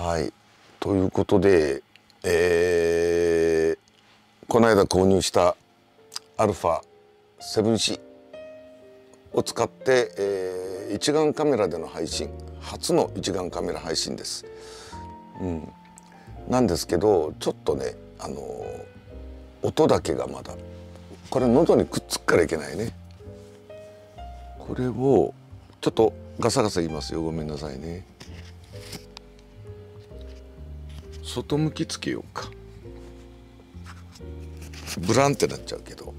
はいということで、えー、この間購入したアルファ 7C を使って、えー、一眼カメラでの配信初の一眼カメラ配信です。うん、なんですけどちょっとねあのー、音だけがまだこれ喉にくっつくからいけないねこれをちょっとガサガサ言いますよごめんなさいね。外向きつけようかブランってなっちゃうけど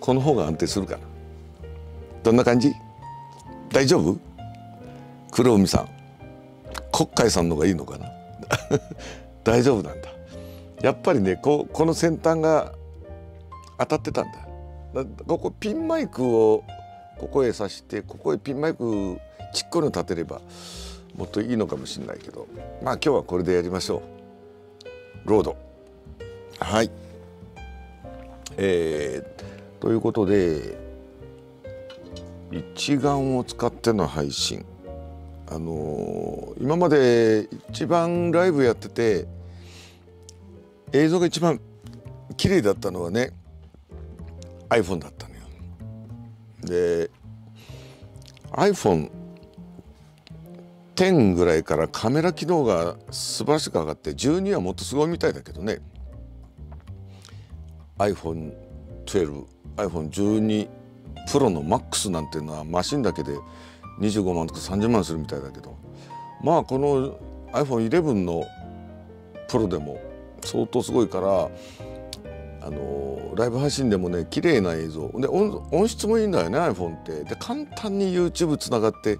この方が安定するからどんな感じ大丈夫黒海さん国会さんの方がいいのかな 大丈夫なんだやっぱりねここの先端が当たってたんだここピンマイクをここへ刺してここへピンマイクちっこいの立てればもっといいのかもしれないけどまあ今日はこれでやりましょうロードはいえー、ということで一眼を使っての配信あのー、今まで一番ライブやってて映像が一番綺麗だったのはね iPhone だったのよで iPhone 10ぐらいからカメラ機能が素晴らしく上がって12はもっとすごいみたいだけどね iPhone12iPhone12 Pro の MAX なんていうのはマシンだけで25万とか30万するみたいだけどまあこの iPhone11 の Pro でも相当すごいからあのライブ配信でもね綺麗な映像で音質もいいんだよね iPhone って。で簡単に YouTube つながって。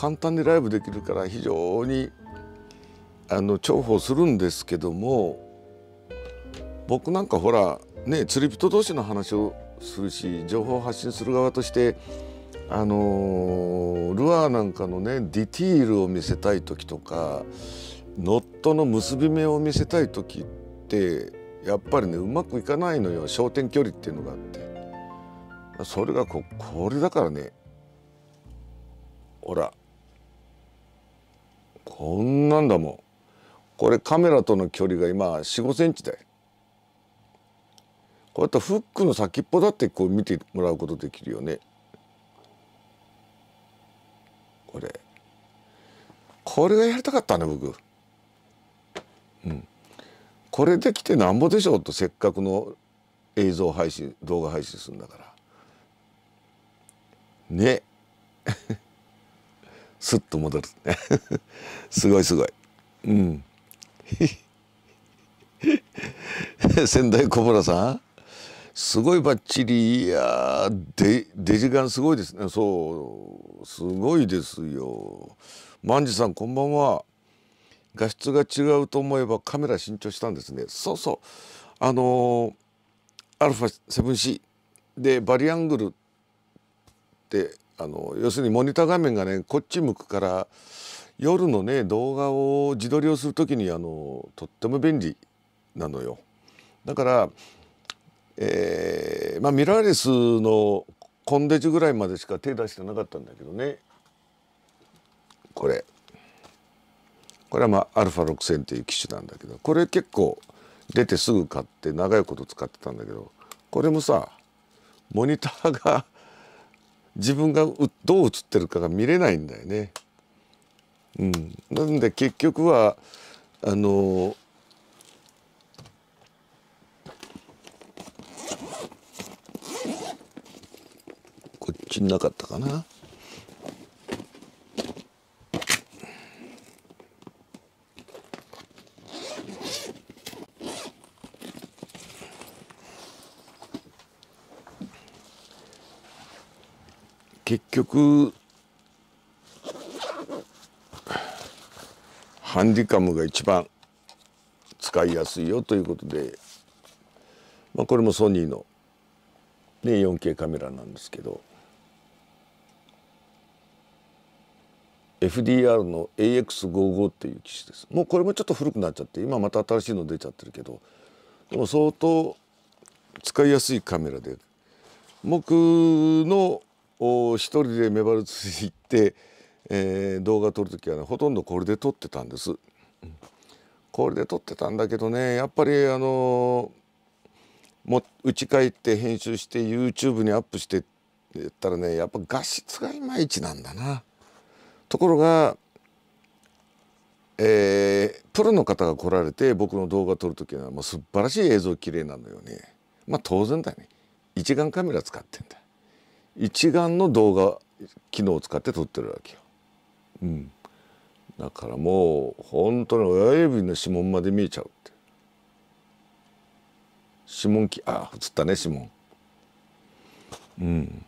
簡単にライブできるから非常にあの重宝するんですけども僕なんかほらね釣り人同士の話をするし情報発信する側としてあのルアーなんかのねディティールを見せたい時とかノットの結び目を見せたい時ってやっぱりねうまくいかないのよ焦点距離っていうのがあってそれがここれだからねほらこんなんだもんこれカメラとの距離が今4 5センチだよこうやったフックの先っぽだってこう見てもらうことできるよねこれこれがやりたかったね僕うんこれできてなんぼでしょうとせっかくの映像配信動画配信するんだからねスッと戻る すごいすごいうん仙台 小村さんすごいバッチリいやでジガンすごいですねそうすごいですよ万次さんこんばんは画質が違うと思えばカメラ新調したんですねそうそうあのー、ァ7 c でバリアングルってあの要するにモニター画面がねこっち向くから夜のね動画を自撮りをする時にあのとっても便利なのよ。だから、えーまあ、ミラーレスのコンデジぐらいまでしか手出してなかったんだけどねこれこれはまあ α6000 っていう機種なんだけどこれ結構出てすぐ買って長いこと使ってたんだけどこれもさモニターが自分がうどう映ってるかが見れないんだよね。うん、なんで結局はあのこっちになかったかな。結局ハンディカムが一番使いやすいよということで、まあ、これもソニーの、ね、4K カメラなんですけど FDR の AX55 っていう機種ですもうこれもちょっと古くなっちゃって今また新しいの出ちゃってるけどでも相当使いやすいカメラで僕の一人でメバル釣り行って、えー、動画撮る時はねほとんどこれで撮ってたんです。これで撮ってたんだけどねやっぱりあのもうち帰って編集して YouTube にアップしてっ言ったらねやっぱ画質がいまいちなんだな。ところが、えー、プロの方が来られて僕の動画撮る時はもう素晴らしい映像綺麗なのよね。まあ当然だね。一眼カメラ使ってんだ。一眼の動画機能を使って撮ってるわけよ。うん、だからもう本当に親指の指紋まで見えちゃうって指紋機あ映ったね指紋うん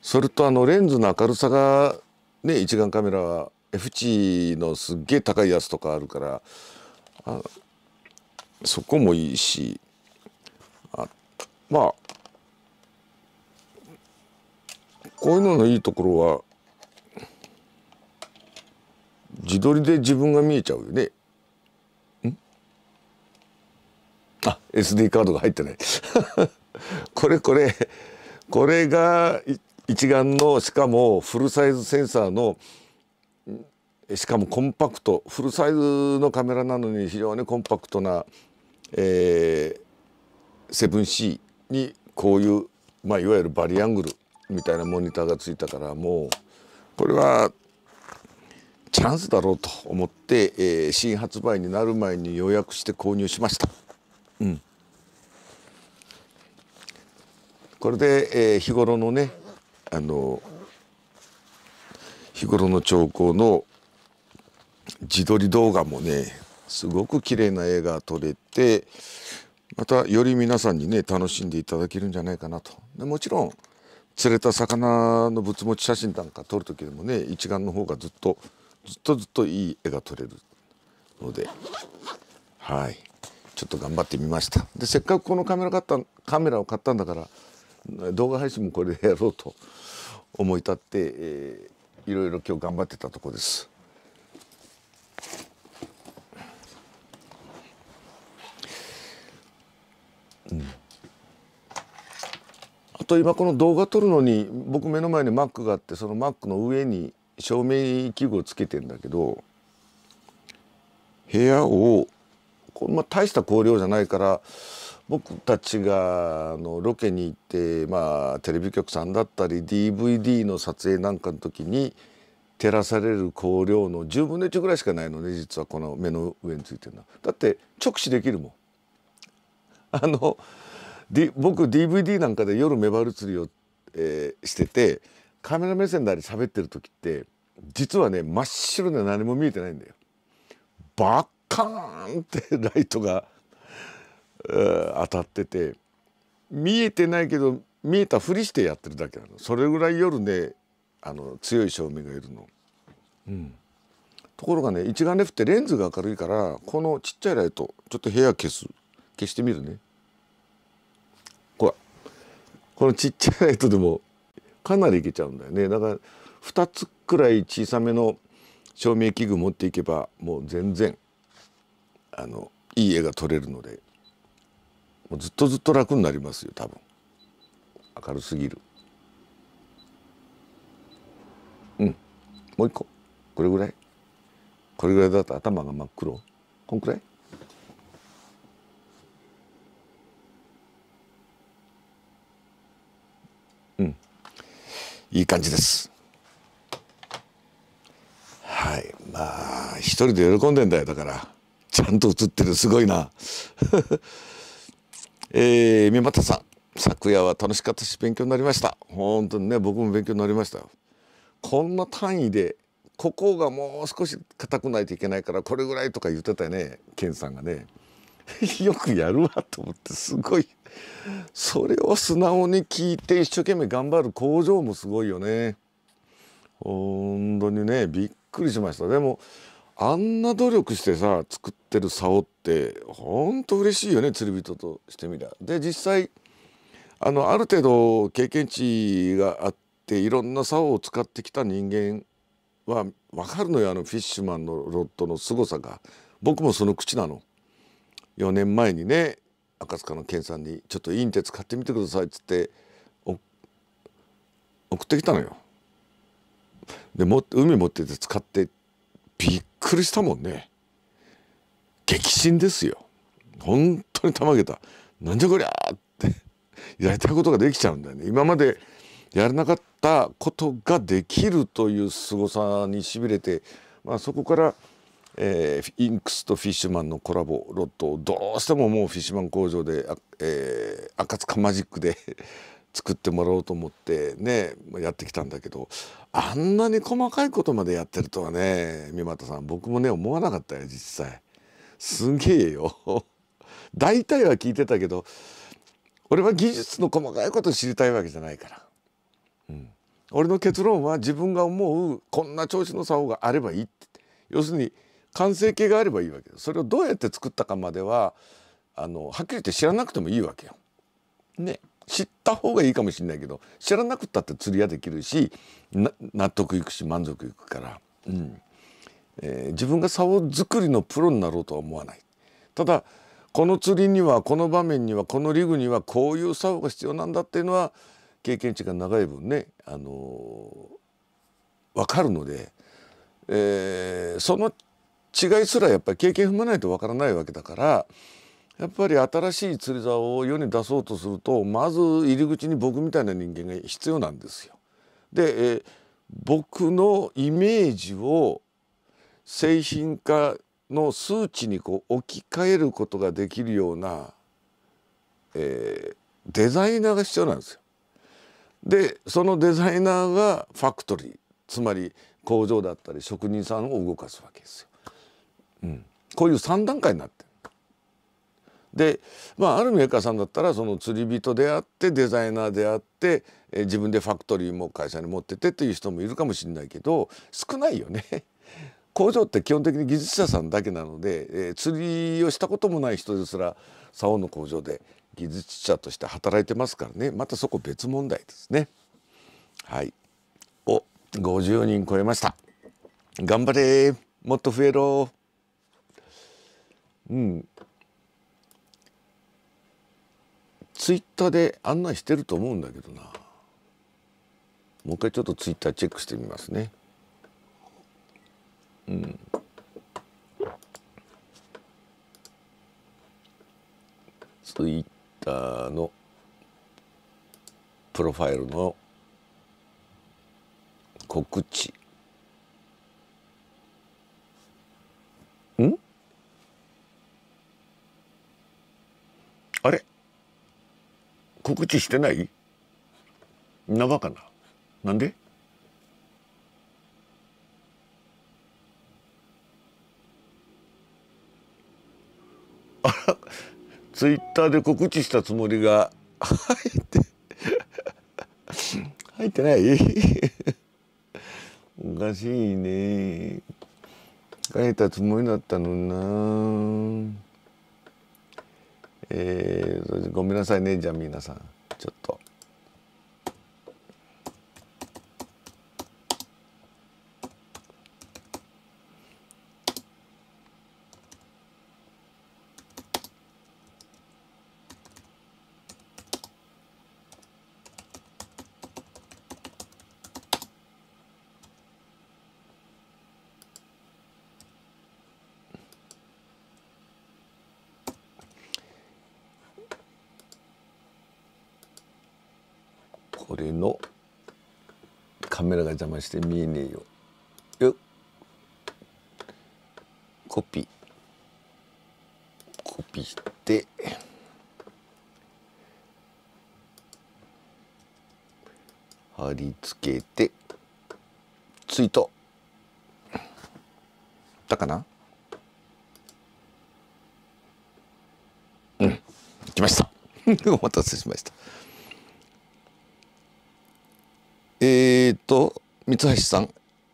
それとあのレンズの明るさがね一眼カメラは F 値のすっげえ高いやつとかあるからあそこもいいしあまあこういうののいいところは自撮りで自分が見えちゃうよね。んあ SD カードが入ってない これこれこれが一眼のしかもフルサイズセンサーのしかもコンパクトフルサイズのカメラなのに非常にコンパクトな、えー、7C にこういう、まあ、いわゆるバリアングルみたいなモニターがついたからもうこれはチャンスだろうと思って、えー、新発売になる前に予約して購入しました。うん、これで、えー、日頃のねあの日頃の兆候の自撮り動画もねすごく綺麗な絵が撮れてまたより皆さんにね楽しんでいただけるんじゃないかなと。でもちろん釣れた魚のぶつ持ち写真なんか撮る時でもね一眼の方がずっとずっとずっといい絵が撮れるのではいちょっと頑張ってみましたでせっかくこのカメラ買ったカメラを買ったんだから動画配信もこれでやろうと思い立って、えー、いろいろ今日頑張ってたとこです。と今この動画撮るのに僕目の前に Mac があってその Mac の上に照明器具をつけてんだけど部屋をこれまあ大した光量じゃないから僕たちがあのロケに行ってまあテレビ局さんだったり DVD の撮影なんかの時に照らされる光量の10分の1ぐらいしかないのね実はこの目の上についてるのは。だって直視できるもん。あの D、僕 DVD なんかで夜メバル釣りを、えー、しててカメラ目線であれ喋ってる時って実はね真っ白で何も見えてないんだよ。バッカーンって ライトが当たってて見えてないけど見えたふりしてやってるだけなのそれぐらい夜ねあの強い照明がいるの。うん、ところがね一眼レフってレンズが明るいからこのちっちゃいライトちょっと部屋消す消してみるね。このちっちゃい糸でもかなりいけちゃうんだよねだから2つくらい小さめの照明器具持っていけばもう全然あのいい絵が撮れるのでもうずっとずっと楽になりますよ多分明るすぎるうんもう一個これぐらいこれぐらいだと頭が真っ黒こんくらいいい感じですはいまあ一人で喜んでんだよだからちゃんと写ってるすごいな えー、三股さん昨夜は楽しかったし勉強になりました本当にね僕も勉強になりましたこんな単位でここがもう少し硬くないといけないからこれぐらいとか言ってたよね健さんがね よくやるわと思ってすごいそれを素直に聞いて一生懸命頑張る工場もすごいよね本当にねびっくりしましたでもあんな努力してさ作ってる竿ってほんと嬉しいよね釣り人としてみりゃ。で実際あのある程度経験値があっていろんな竿を使ってきた人間は分かるのよあのフィッシュマンのロットの凄さが僕もその口なの。4年前にね赤塚の健さんに「ちょっといいんで使ってみてください」っつって送ってきたのよ。でも海持ってて使ってびっくりしたもんね。激震ですよ。本当にたまげた。なんじゃこりゃってやりたいことができちゃうんだよね。今までやらなかったことができるという凄さにしびれて、まあ、そこからえー、インクスとフィッシュマンのコラボロットをどうしてももうフィッシュマン工場で、えー、赤塚マジックで 作ってもらおうと思ってねやってきたんだけどあんなに細かいことまでやってるとはね三又さん僕もね思わなかったよ実際。すげえよ。大体は聞いてたけど俺は技術の細かいこと知りたいわけじゃないから。うん、俺の結論は自分が思うこんな調子の法があればいいって。要するに完成形があればいいわけそれをどうやって作ったかまではあのはっきり言って知らなくてもいいわけよ。ね知った方がいいかもしれないけど知らなくったって釣りはできるし納得いくし満足いくから、うんえー、自分が竿作りのプロになろうとは思わない。ただこの釣りにはこの場面にはこのリグにはこういう竿が必要なんだっていうのは経験値が長い分ね、あのー、分かるので、えー、その違いすらやっぱり経験踏まないとわからないわけだからやっぱり新しい釣り竿を世に出そうとするとまず入り口に僕みたいな人間が必要なんですよ。で、えー、僕のイメージを製品化の数値にこう置き換えることができるような、えー、デザイナーが必要なんですよ。でそのデザイナーがファクトリーつまり工場だったり職人さんを動かすわけですよ。うん、こういう3段階になってで、まあ、あるメーカーさんだったらその釣り人であってデザイナーであって、え自分でファクトリーも会社に持っててっていう人もいるかもしれないけど少ないよね。工場って基本的に技術者さんだけなので、えー、釣りをしたこともない人ですら竿の工場で技術者として働いてますからねまたそこ別問題ですね。はいお5 0人超えました。頑張れもっと増えろうんツイッターで案内してると思うんだけどなもう一回ちょっとツイッターチェックしてみますねうんツイッターのプロファイルの告知んあれ告知してないなかななんであらツイッターで告知したつもりが 入って入ってないおかしいね書いたつもりだったのになえー、ごめんなさいねじゃあ皆さんちょっと邪魔して見えねえよよっコピーコピーして貼り付けてツイートだかなうん来ました お待たせしましたえーと三橋さん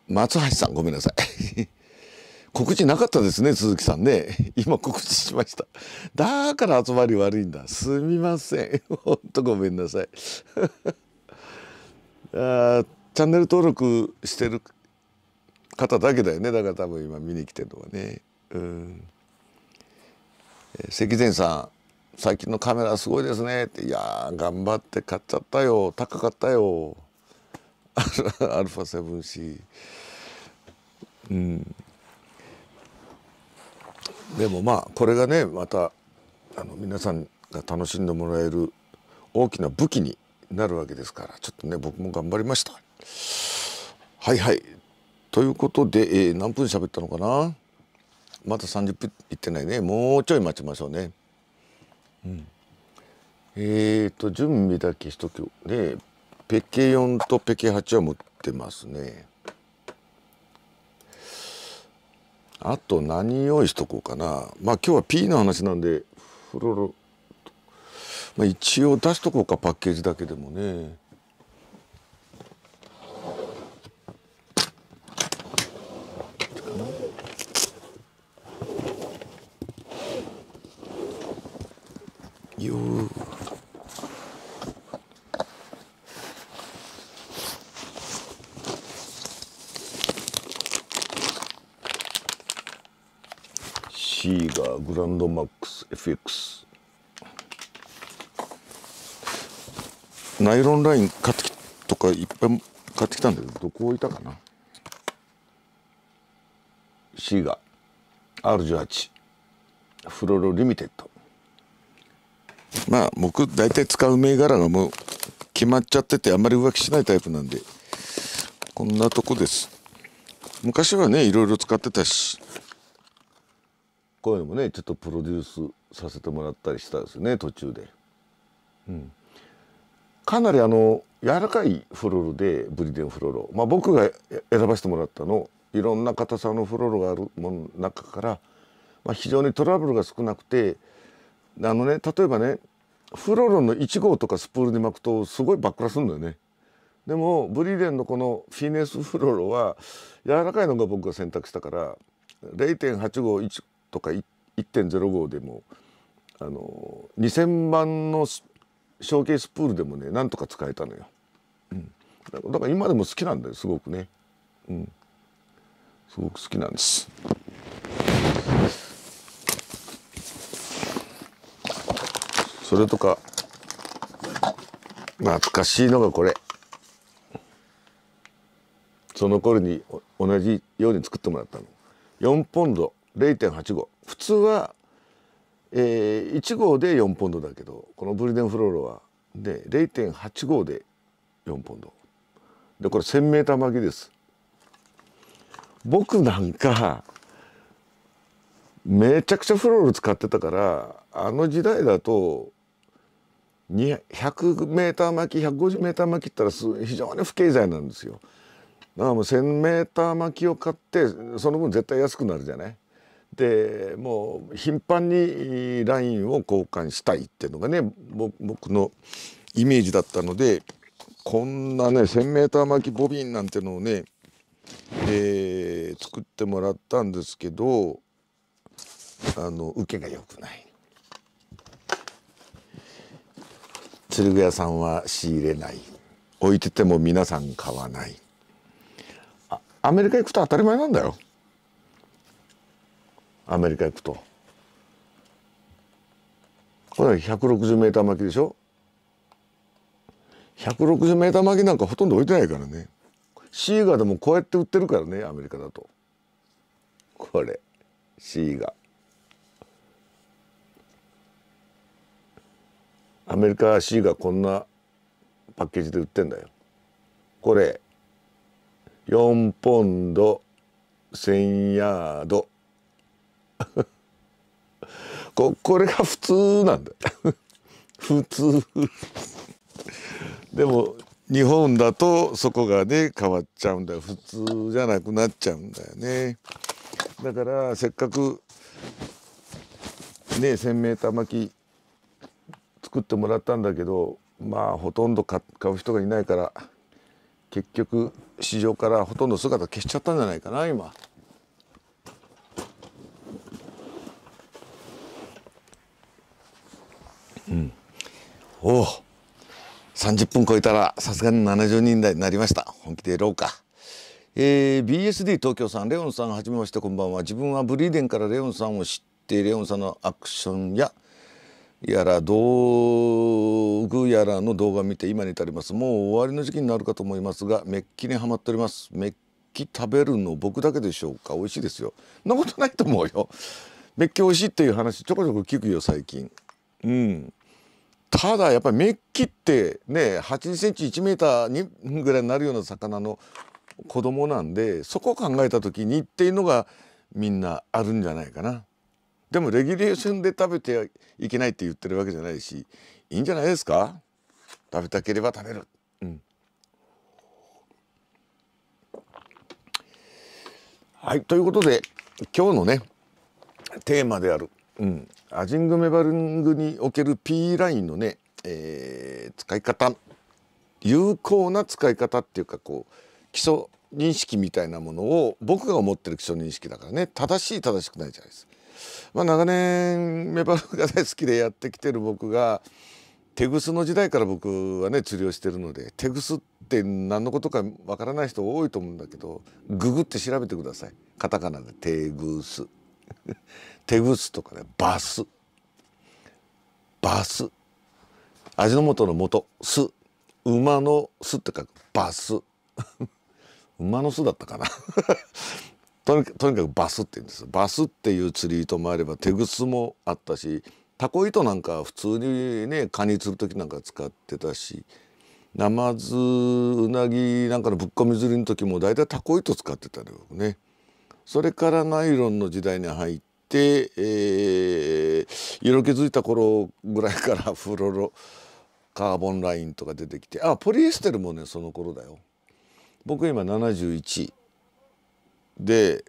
松橋さんごめんなさい 告知なかったですね鈴木さんね今告知しましただから集まり悪いんだすみません ほんとごめんなさい あチャンネル登録してる方だけだよねだから多分今見に来てるのはねうん関善さん最近のカメラすごいですねっていや頑張って買っちゃったよ高かったよ アルファ 7C うんでもまあこれがねまたあの皆さんが楽しんでもらえる大きな武器になるわけですからちょっとね僕も頑張りました。はいはいということで、えー、何分喋ったのかなまだ30分いってないねもうちょい待ちましょうね。うん、えっ、ー、と準備だけしときねペケ4とペケ8は持ってますねあと何用意しとこうかなまあ今日は P の話なんでフロロ、まあ、一応出しとこうかパッケージだけでもねよ C がグランドマックス FX ナイロンライン買ってきとかいっぱい買ってきたんだけどどこ置いたかな C が R18 フロロリミテッドまあ僕大体使う銘柄がもう決まっちゃっててあんまり浮気しないタイプなんでこんなとこです昔はねいろいろ使ってたしこういうのもねちょっとプロデュースさせてもらったりしたですね途中で、うん、かなりあの柔らかいフロロでブリデンフロロ、まあ、僕が選ばせてもらったのいろんな硬さのフロロがあるものの中から、まあ、非常にトラブルが少なくてあのね例えばねフロロの1号とかスプールに巻くとすごいバックラするんだよね。でもブリデンのこのフィネスフロロは柔らかいのが僕が選択したから0.851とか1.05でもあの2,000万のショーケースプールでもねなんとか使えたのよ、うん、だから今でも好きなんだよすごくね、うん、すごく好きなんです。それとか懐かしいのがこれその頃に同じように作ってもらったの4ポンド0.85普通は、えー、1号で4ポンドだけどこのブリデンフローロはで0.85で4ポンドでこれ 1,000m 巻きです僕なんかめちゃくちゃフローロ使ってたからあの時代だと 100m 巻き 150m 巻きったら非常に不経済なんですよ。だからもう 1,000m 巻きを買ってその分絶対安くなるじゃない。でもう頻繁に LINE を交換したいっていうのがね僕のイメージだったのでこんなね 1,000m 巻きボビンなんてのをね、えー、作ってもらったんですけどあの受けが良くない。鶴具屋さんは仕入れない置いてても皆さん買わないアメリカ行くと当たり前なんだよ。アメリカ行くとこれは 160m 巻きでしょ 160m 巻きなんかほとんど置いてないからねシーガでもこうやって売ってるからねアメリカだとこれシーガアメリカは C がこんなパッケージで売ってんだよこれ4ポンド1000ヤード ここれが普通なんだ 普通 でも日本だとそこがね変わっちゃうんだよ普通じゃなくなっちゃうんだよねだからせっかくね 1,000m 巻き作ってもらったんだけどまあほとんど買う人がいないから結局市場からほとんど姿消しちゃったんじゃないかな今。うん、おお30分超えたらさすがに70人台になりました本気でやろうか。えー、BSD 東京さんレオンさんはじめましてこんばんは自分はブリーデンからレオンさんを知ってレオンさんのアクションややら道具やらの動画見て今に至りますもう終わりの時期になるかと思いますがメッキにはまっておりますメッキ食べるの僕だけでしょうか美味しいですよなことないと思うよメッキ美味しいっていう話ちょこちょこ聞くよ最近うんただやっぱりメッキってね8 0ンチ1メーターぐらいになるような魚の子供なんでそこを考えた時にっていうのがみんなあるんじゃないかな。でもレギュレーションで食べていけないって言ってるわけじゃないしいいんじゃないですか食べたければ食べる。うん、はいということで今日のねテーマである、うん、アジング・メバルングにおける P ラインのね、えー、使い方有効な使い方っていうかこう基礎認識みたいなものを僕が思ってる基礎認識だからね正しい正しくないじゃないです。まあ、長年メバルが大好きでやってきてる僕が手ぐすの時代から僕はね釣りをしてるので手ぐすって何のことかわからない人多いと思うんだけどググって調べてくださいカタカナで手ぐす手靴とかねバスバス味の素の素す馬の巣って書くバス 馬の巣だったかな とにかくバスって言うんですバスっていう釣り糸もあれば手靴もあったしたこ糸なんか普通にねカニ釣る時なんか使ってたしナマズうなぎなんかのぶっ込み釣りの時も大体たこ糸使ってたね僕ね。それからナイロンの時代に入ってて、えー、色気づいた頃ぐらいから フロロカーボンラインとか出てきてあポリエステルもねその頃だよ。僕今71で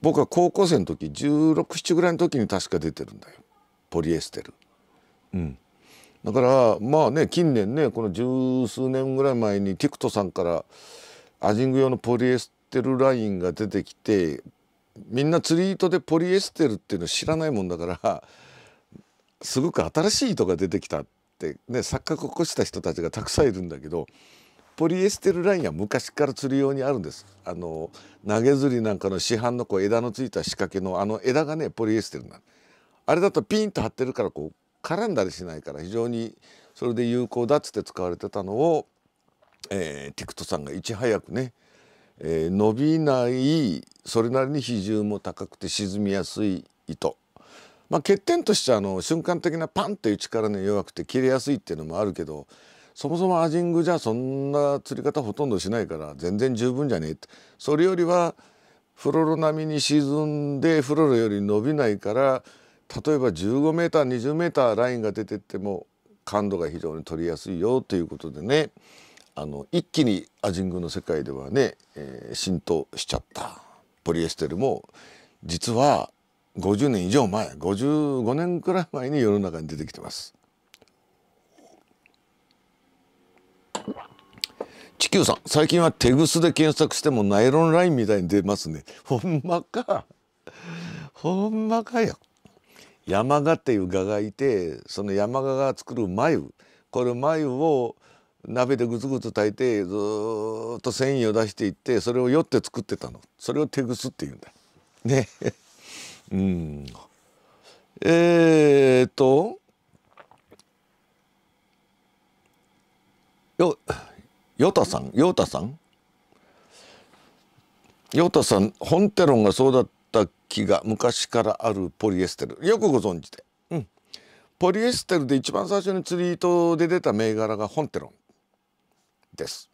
僕は高校生の時1617ぐらいの時に確か出てるんだよポリエステル。うん、だからまあね近年ねこの十数年ぐらい前にティクトさんからアジング用のポリエステルラインが出てきてみんな釣り糸でポリエステルっていうの知らないもんだからすごく新しい糸が出てきたってね錯覚を起こした人たちがたくさんいるんだけどポリエステルラインは昔から釣り用にあるんですあの投げ釣りなんかの市販のこう枝のついた仕掛けのあの枝がねポリエステルなのあれだとピンと張ってるからこう絡んだりしないから非常にそれで有効だっつって使われてたのを、えー、ティクトさんがいち早くねえー、伸びないそれなりに比重も高くて沈みやすい糸。まあ、欠点としてあの瞬間的なパンとていう力の弱くて切れやすいっていうのもあるけどそもそもアジングじゃそんな釣り方ほとんどしないから全然十分じゃねえってそれよりはフロロ並みに沈んでフロロより伸びないから例えば 15m20m ラインが出てっても感度が非常に取りやすいよということでねあの一気にアジングの世界ではね、えー、浸透しちゃったポリエステルも実は50年以上前55年くらい前に世の中に出てきてます。地球さん最近はテグスで検索してもナイロンラインみたいに出ますねほんまかほんまかよ山鹿っていう蛾がいてその山鹿が作る繭これ繭を鍋でグツグツ炊いてずっと繊維を出していってそれを酔って作ってたのそれを手ぐすって言うんだね うんえー、っとよヨタさんヨタさんヨタさんホンテロンがそうだった気が昔からあるポリエステルよくご存知で、うん、ポリエステルで一番最初に釣り糸で出た銘柄がホンテロンです。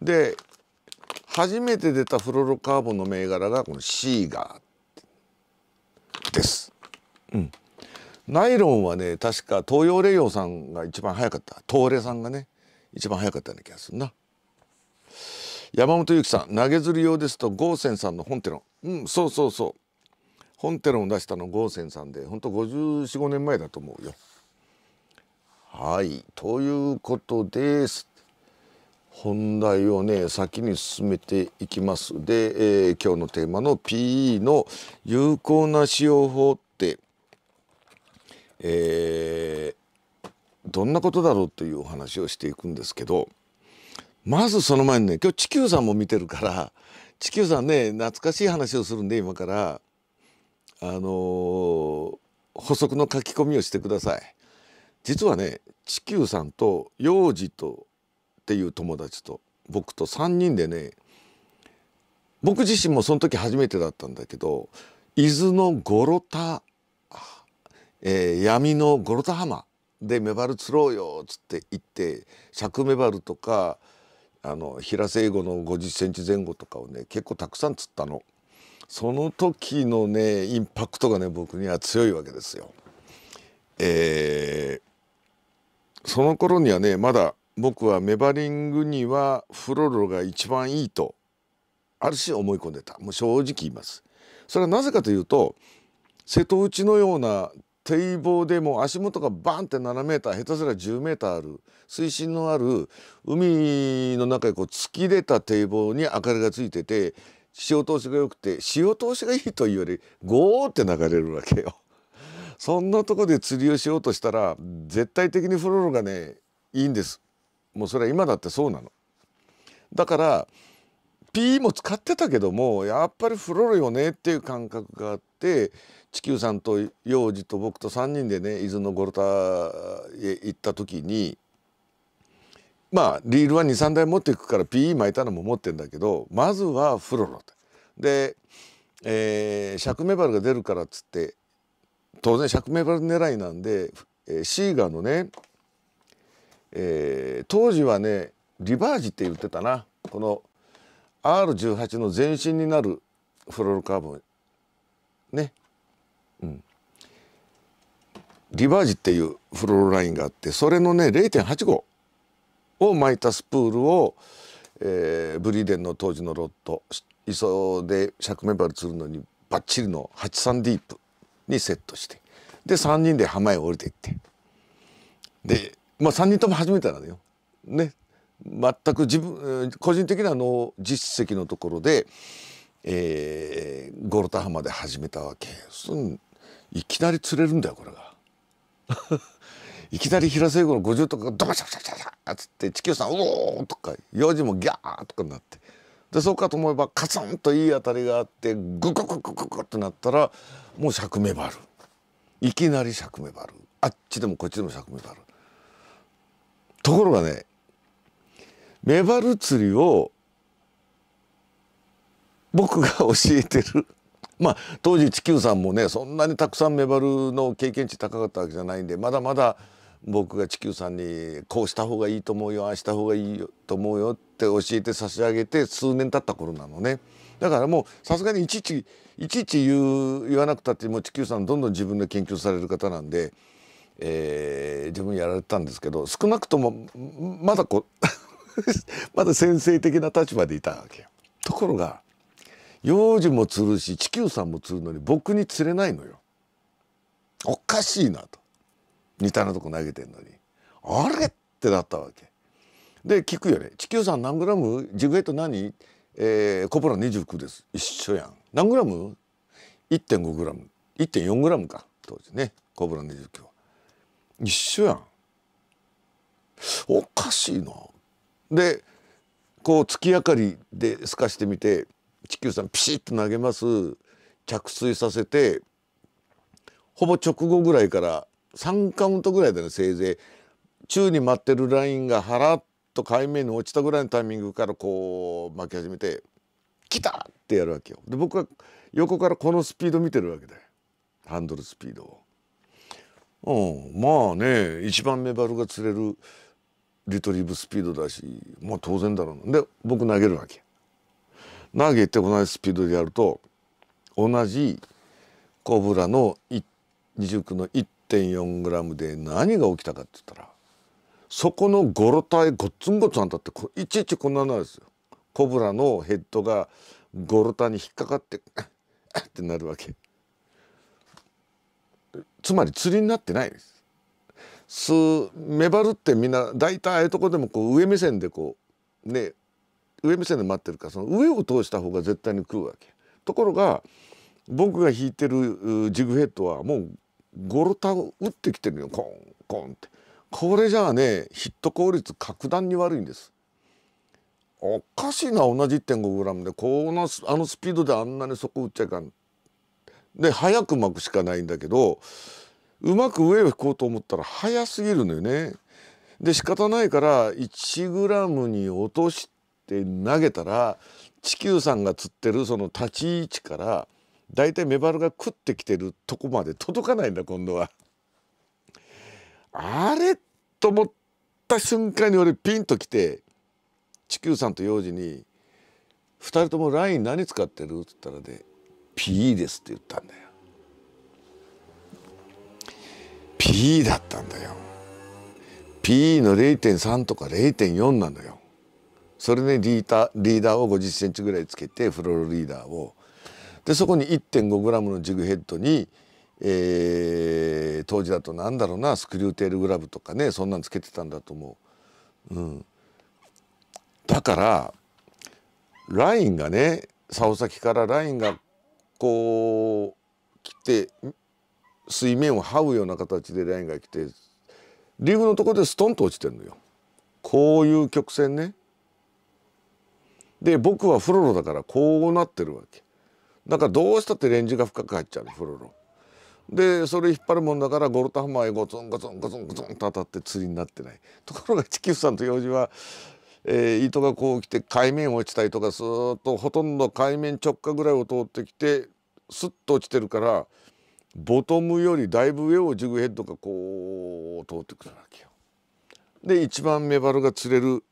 で初めて出たフロロカーボンの銘柄がこのシーガーです。うん、ナイロンはね確か東洋レイオさんが一番早かった東レさんがね一番早かったような気がするな。山本由紀さん投げ釣り用ですとゴーセンさんの本テロンうんそうそうそう本テロンを出したのゴーセンさんでほんと545年前だと思うよ。はいということです本題をね先に進めていきますで、えー、今日のテーマの PE の有効な使用法って、えー、どんなことだろうというお話をしていくんですけどまずその前にね今日地球さんも見てるから 地球さんね懐かしい話をするんで今からあのー、補足の書き込みをしてください。実はね地球さんと幼児とっていう友達と僕と3人でね僕自身もその時初めてだったんだけど伊豆の五郎太。えー、闇の五郎太浜でメバル釣ろうよっつって行ってクメバルとかあの平瀬英語の50センチ前後とかをね結構たくさん釣ったのその時のねインパクトがね僕には強いわけですよ。えー、その頃にはねまだ僕はメバリングにはフロロが一番いいとある種思い込んでたもう正直言いますそれはなぜかというと瀬戸内のような堤防でも足元がバンって7メーター下手すら10メーターある水深のある海の中へこう突き出た堤防に明かりがついてて潮通しが良くて潮通しがいいというよりゴーって流れるわけよ。そんなとこで釣りをしようとしたら絶対的にフロロがねいいんです。もうそれは今だってそうなの。だから PE も使ってたけどもやっぱりフロるよねっていう感覚があって地球さんと幼児と僕と3人でね伊豆のゴルタへ行った時にまあリールは23台持っていくから PE 巻いたのも持ってんだけどまずはフロロって。で、えー、釈明丸が出るからっつって当然釈明丸狙いなんで、えー、シーガーのねえー、当時はねリバージって言ってたなこの R18 の前身になるフロロルカーボンね、うん、リバージっていうフロロルラインがあってそれのね0.85を巻いたスプールを、えー、ブリーデンの当時のロット磯で尺メバル釣るのにバッチリの83ディープにセットしてで3人で浜へ降りていってでまあ3人とも初めてなのよ。ね全く自分個人的なの実績のところで、えー、ゴロタ浜で始めたわけいきなり釣れるんだよこれが。いきなり平成後の50とかドバシャバシャバシャっつって地球さん「おお!」とか幼児もギャーとかなってでそうかと思えばカツンといい当たりがあってググググググってなったらもうシャクメバルいきなりシャクメバルあっちでもこっちでもシャクメバルところがねメバル釣りを僕が 教えてるまあ当時地球さんもねそんなにたくさんメバルの経験値高かったわけじゃないんでまだまだ僕が地球さんにこうした方がいいと思うよああした方がいいと思うよって教えて差し上げて数年経った頃なのね。だからもうさすがにいちいちいちいち言わなくたってもう地球さんどんどん自分で研究される方なんでえー、自分やられたんですけど少なくともまだこう まだ先生的な立場でいたわけよ。ところが幼児も釣るし地球さんも釣るのに僕に釣れないのよ。おかしいなと似たなとこ投げてんのにあれってなったわけ。で聞くよね「地球さん何グラムジグエット何、えー、コブラ29です一緒やん何グラム ?1.5 グラム1.4グラムか当時ねコブラ29。一緒やんおかしいなでこう月明かりで透かしてみて地球さんピシッと投げます着水させてほぼ直後ぐらいから3カウントぐらいだねせいぜい宙に舞ってるラインがはらっと海面に落ちたぐらいのタイミングからこう巻き始めて「来た!」ってやるわけよ。で僕は横からこのスピード見てるわけだよハンドルスピードを。うん、まあね一番メバルが釣れるリトリーブスピードだしまあ当然だろうで僕投げるわけ投げて同じスピードでやると同じコブラの二9の 1.4g で何が起きたかって言ったらそこのゴロ体ごっつんごっつん当たっていちいちこんなになるんですよ。コブラのヘッドがゴロタに引っかかってってなるわけつまり釣りになってないですすメバルってみんな大体ああいうとこでもこう上目線でこうね上目線で待ってるからその上を通した方が絶対に来るわけところが僕が引いてるジグヘッドはもうゴロタを打ってきてるよコンコンってこれじゃあねヒット効率格段に悪いんですおかしいな同じ 1.5g でこのあのスピードであんなにそこ打っちゃいかんで早く巻くしかないんだけどうまく上を引こうと思ったら早すぎるのよね。で仕方ないから 1g に落として投げたら地球さんが釣ってるその立ち位置からだいたいメバルが食ってきてるとこまで届かないんだ今度は。あれと思った瞬間に俺ピンときて地球さんと幼児に「2人ともライン何使ってる?」っつったらで、ね p ですって言ったんだよ p だったんだよ PE の0.3とか0.4なのよそれでリーダーリーダーを50センチぐらいつけてフローリーダーをでそこに 1.5g のジグヘッドに、えー、当時だと何だろうなスクリューテールグラブとかねそんなんつけてたんだと思う、うん、だからラインがね竿先からラインがこう来て水面を這うような形でラインが来てリングのところでストンと落ちてるのよこういう曲線ねで僕はフロロだからこうなってるわけだからどうしたってレンジが深く入っちゃうのフロロでそれ引っ張るもんだからゴルトハマーへゴツンゴツンゴツンゴツンと当たって釣りになってないところが地球さんと幼児は、えー、糸がこう来て海面落ちたりとかすっとほとんど海面直下ぐらいを通ってきてスッと落ちてるからボトムよりだいぶ上をジグヘッドがこう通ってくるわけよ。で一番メバルが釣れる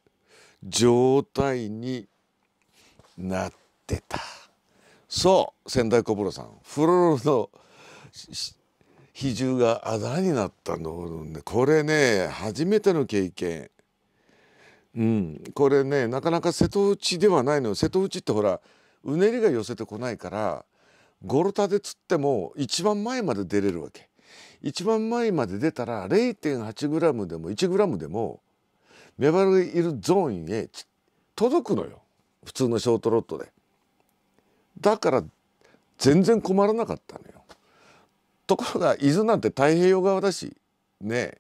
状態になってたそう仙台小室さんフロロの比重があだになったのこれね初めての経験うんこれねなかなか瀬戸内ではないの瀬戸内ってほらうねりが寄せてこないからゴルタで釣っても一番前まで出れるわけ一番前まで出たら 0.8g でも 1g でもメバルいるゾーンへ届くのよ普通のショートロットでだから全然困らなかったのよところが伊豆なんて太平洋側だしね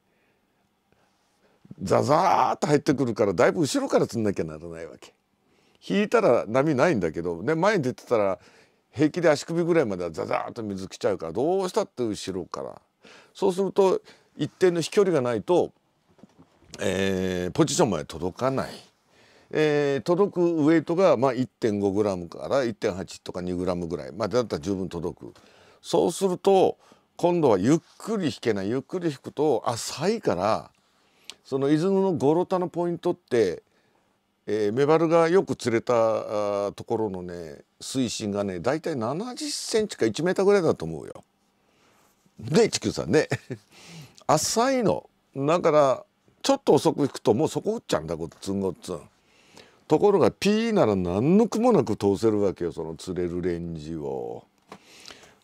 ザザーッと入ってくるからだいぶ後ろから釣んなきゃならないわけ引いたら波ないんだけどね前に出てたら平気で足首ぐらいまではザザーッと水来ちゃうからどうしたって後ろからそうすると一定の飛距離がないと、えー、ポジションまで届かない、えー、届くウエイトが、まあ、1.5g から1.8とか 2g ぐらいまでだったら十分届くそうすると今度はゆっくり引けないゆっくり引くと浅いからその伊豆のゴロタのポイントってえー、メバルがよく釣れたところのね水深がね大体70センチか1メーターぐらいだと思うよ。で地球さんね 浅いのだからちょっと遅く引くともうそこ打っちゃうんだこっつんごっつん。ところが P なら何の苦もなく通せるわけよその釣れるレンジを。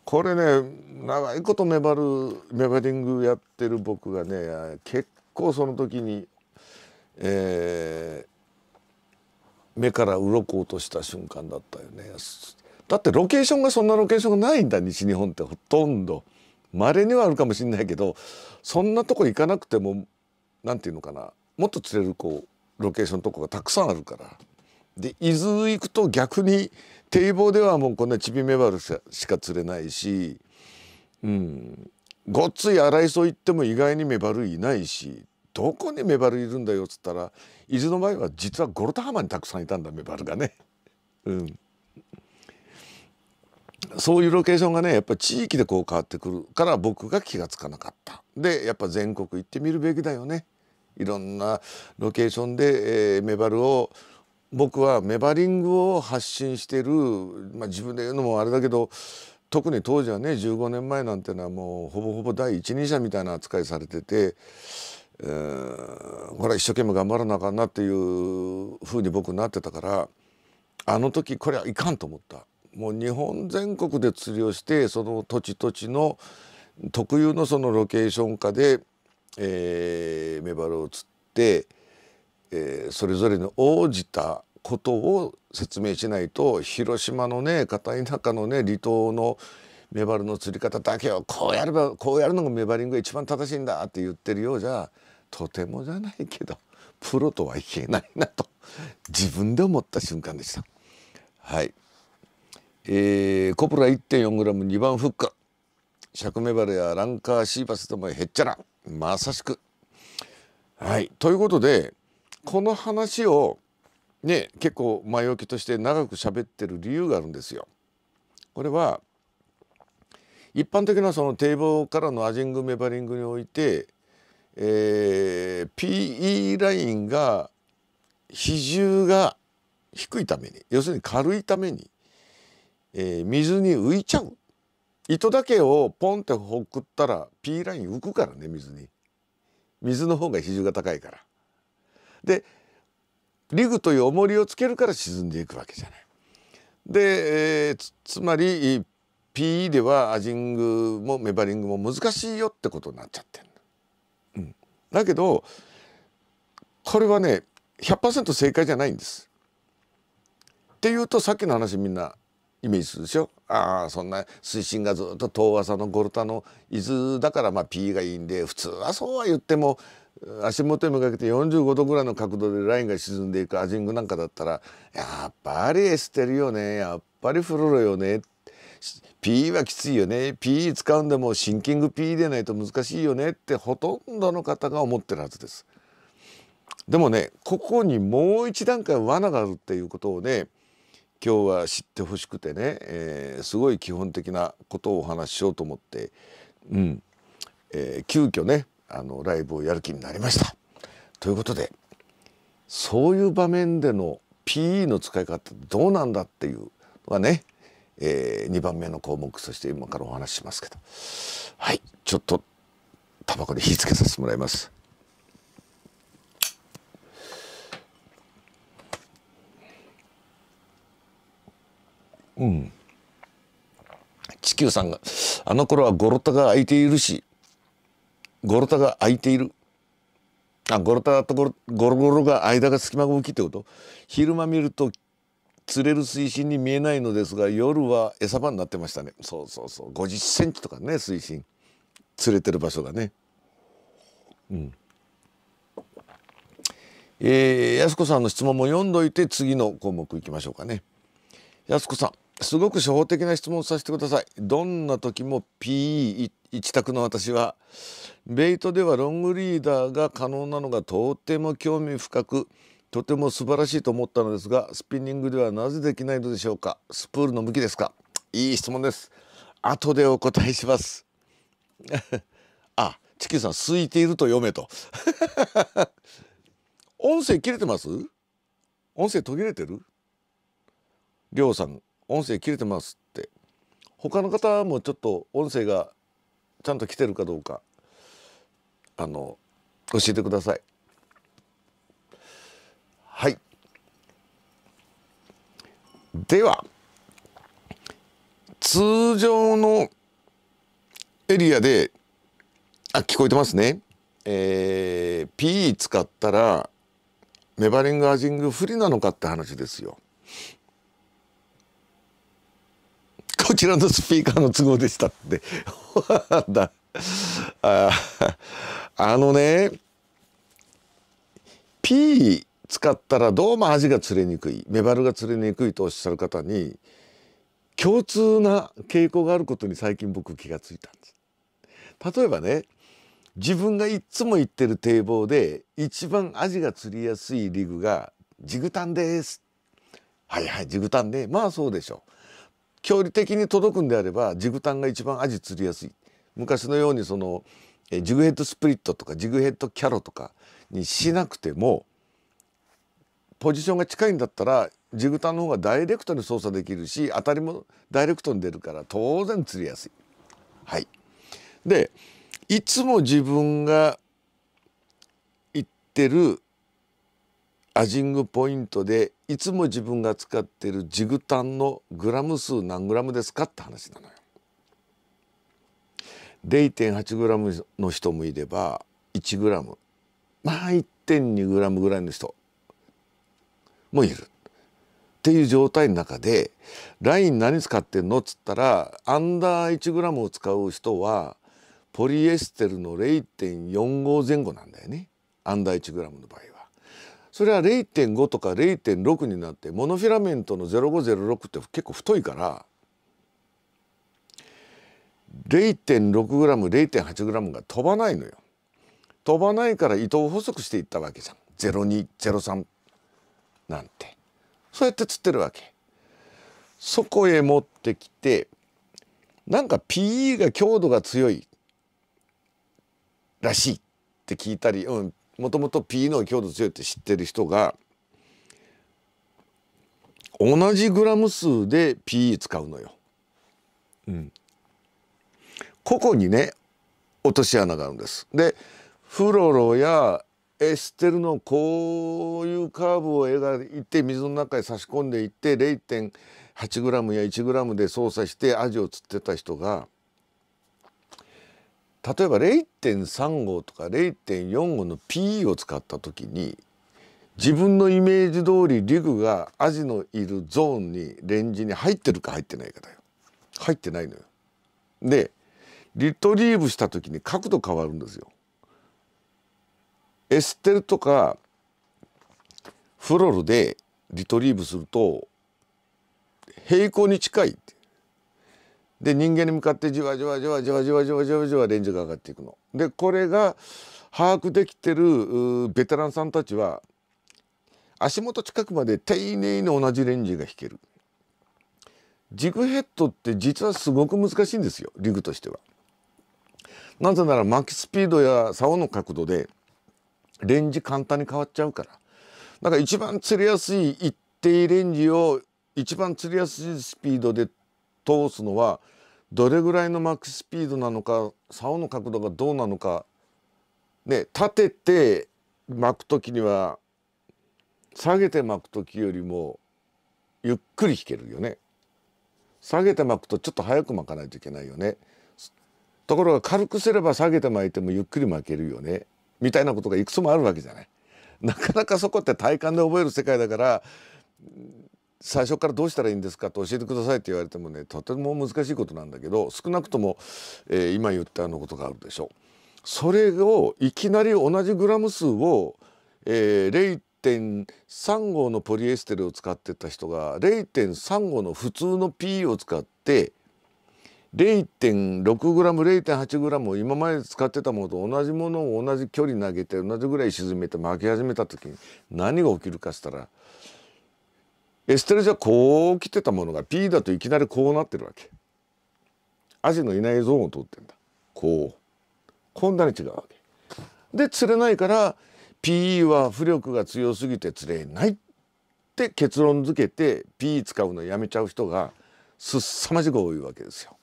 これね長いことメバルメバリングやってる僕がね結構その時に、えー、目から鱗落とした瞬間だったよねだってロケーションがそんなロケーションがないんだ西日本ってほとんどまれにはあるかもしれないけどそんなとこ行かなくても何て言うのかなもっと釣れるこうロケーションとこがたくさんあるからで伊豆行くと逆に堤防ではもうこんなちびメバルしか釣れないし、うん、ごっつい荒磯行っても意外にメバルいないしどこにメバルいるんだよっつったら伊豆の前は実はゴルタ浜にたくさんいたんだメバルがね。うん、そういうロケーションがねやっぱ地域でこう変わってくるから僕が気が付かなかった。でやっぱ全国行ってみるべきだよね。いろんなロケーションで、えー、メバルを僕はメバリングを発信してる、まあ、自分で言うのもあれだけど特に当時はね15年前なんてのはもうほぼほぼ第一人者みたいな扱いされててえー、これは一生懸命頑張らなあかんなっていうふうに僕なってたからあの時これはいかんと思った。もう日本全国で釣りをしてその土地土地の特有のそのロケーション化で、えー、メバルを釣って、えー、それぞれに応じたことを説明しないと広島のね片田舎のね離島のメバルの釣り方だけをこうやればこうやるのがメバリングが一番正しいんだって言ってるようじゃとてもじゃないけどプロとはいけないなと自分で思った瞬間でした。はい、えー、コプラ 1.4g2 番フッカクメバレやランカーシーバスともへっちゃらまさしく。はいということでこの話をね結構前置きとして長く喋ってる理由があるんですよ。これは一般的なその堤防からのアジングメバリングにおいてえー、PE ラインが比重が低いために要するに軽いために、えー、水に浮いちゃう糸だけをポンってほくったら P ライン浮くからね水に水の方が比重が高いからでリグという重りをつけるから沈んでいくわけじゃないで、えー、つまり PE ではアジングもメバリングも難しいよってことになっちゃってるだけどこれはね100%正解じゃないんです。っていうとさっきの話みんなイメージするでしょああそんな水深がずっと遠浅のゴルタの伊豆だからまあ P がいいんで普通はそうは言っても足元に向かけて45度ぐらいの角度でラインが沈んでいくアジングなんかだったらやっぱりエステルよねやっぱりフロロよね PE はきついよね PE 使うんでもシンキング PE でないと難しいよねってほとんどの方が思ってるはずです。でもねここにもう一段階罠があるっていうことをね今日は知ってほしくてね、えー、すごい基本的なことをお話ししようと思って、うんえー、急遽ねあのライブをやる気になりました。ということでそういう場面での PE の使い方ってどうなんだっていうのがねえー、2番目の項目そして今からお話ししますけどはいちょっとタバコで火つけさせてもらいます。うん、地球さんが「あの頃はゴロタが空いているしゴロタが空いている」あゴロタとゴロゴロゴロが間が隙間が大きいってこと昼間見ると釣れる水深に見えないのですが夜は餌場になってましたねそうそうそう50センチとかね水深釣れてる場所がねうんえー、安子さんの質問も読んどいて次の項目いきましょうかねやす子さんすごく初歩的な質問させてくださいどんな時も PE 一択の私はベイトではロングリーダーが可能なのがとても興味深くとても素晴らしいと思ったのですがスピニングではなぜできないのでしょうかスプールの向きですかいい質問です後でお答えします あチキンさん空いていると読めと 音声切れてます音声途切れてるりょうさん音声切れてますって他の方もちょっと音声がちゃんと来てるかどうかあの教えてくださいでは通常のエリアであ聞こえてますねえー、p 使ったらメバリングアジング不利なのかって話ですよこちらのスピーカーの都合でしたって あのね P 使ったらどうもアジが釣れにくいメバルが釣れにくいとおっしゃる方に共通な傾向があることに最近僕気がついたんです例えばね自分がいっつも行ってる堤防で一番アジが釣りやすいリグがジグタンですはいはいジグタンねまあそうでしょう距離的に届くんであればジグタンが一番アジ釣りやすい昔のようにそのえジグヘッドスプリットとかジグヘッドキャロとかにしなくても、うんポジションが近いんだったらジ地豚の方がダイレクトに操作できるし当たりもダイレクトに出るから当然釣りやすい。はい、でいつも自分が行ってるアジングポイントでいつも自分が使ってるジグタンのグラム数何グラムですかって話なのよ。0.8グラムの人もいれば1グラムまあ1.2グラムぐらいの人もいるっていう状態の中でライン何使ってんのっつったらアンダー 1g を使う人はポリエステルの0.45前後なんだよねアンダー 1g の場合は。それは0.5とか0.6になってモノフィラメントの0506って結構太いから 0.6g0.8g が飛ばないのよ。飛ばないから糸を細くしていったわけじゃん。0203なんてそうやって釣ってるわけ。そこへ持ってきてなんか PE が強度が強いらしいって聞いたり、うん、もともと PE の強度強いって知ってる人が同じグラム数で PE 使うのよ。うん、ここにね落とし穴があるんです。でフロロやエステルのこういうカーブを描いて水の中へ差し込んでいって 0.8g や 1g で操作してアジを釣ってた人が例えば0.35とか0.45の PE を使った時に自分のイメージ通りリグがアジのいるゾーンにレンジに入ってるか入ってないかだよ。入ってないのよ。でリトリーブした時に角度変わるんですよ。エステルとかフロルでリトリーブすると平行に近いで人間に向かってじわじわじわじわじわじわじわじわレンジが上がっていくの。でこれが把握できてるベテランさんたちは足元近くまで丁寧に同じレンジが引ける。ジグヘッドって実はすごく難しいんですよリグとしては。なぜなら巻きスピードや竿の角度でレンジ簡単に変わっちゃうからだから一番釣りやすい一定レンジを一番釣りやすいスピードで通すのはどれぐらいのマックススピードなのか竿の角度がどうなのかね立てて巻く時には下げて巻く時よりもゆっくり引けるよね下げて巻くとちょっと早く巻かないといけないよねところが軽くすれば下げて巻いてもゆっくり巻けるよねみたいなことがいくつもあるわけじゃない。なかなかそこって体感で覚える世界だから最初からどうしたらいいんですかと教えてくださいって言われてもねとても難しいことなんだけど少なくとも、えー、今言ったようなことがあるでしょう。それをいきなり同じグラム数を、えー、0.35のポリエステルを使ってた人が0.35の普通の P を使って 0.6g0.8g を今まで使ってたものと同じものを同じ距離投げて同じぐらい沈めて巻き始めた時に何が起きるかしたらエステルじゃこう来てたものが P だといきなりこうなってるわけ。ジのいないゾーンを通ってんだ。こう。こんなに違うわけ。で釣れないから PE は浮力が強すぎて釣れないって結論付けて PE 使うのやめちゃう人がすっさまじく多いわけですよ。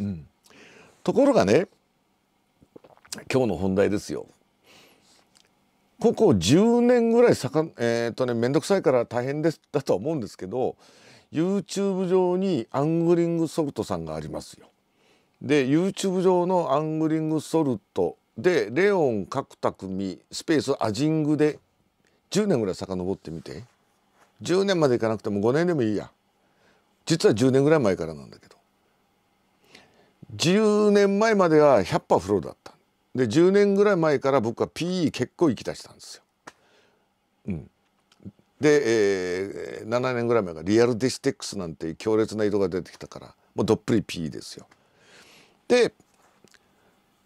うん、ところがね今日の本題ですよ。ここ10年ぐらいさか、えーとね、めんどくさいから大変ですだとは思うんですけど YouTube 上にアングリングソルトさんがありますよ。で YouTube 上のアングリングソルトでレオン角田組スペースアジングで10年ぐらい遡ってみて10年までいかなくても5年でもいいや実は10年ぐらい前からなんだけど10年前までは100パーフローだったで10年ぐらい前から僕は PE 結構行き出したんですよ。うん、で、えー、7年ぐらい前からリアルディステックスなんて強烈な色が出てきたからもうどっぷり PE ですよ。で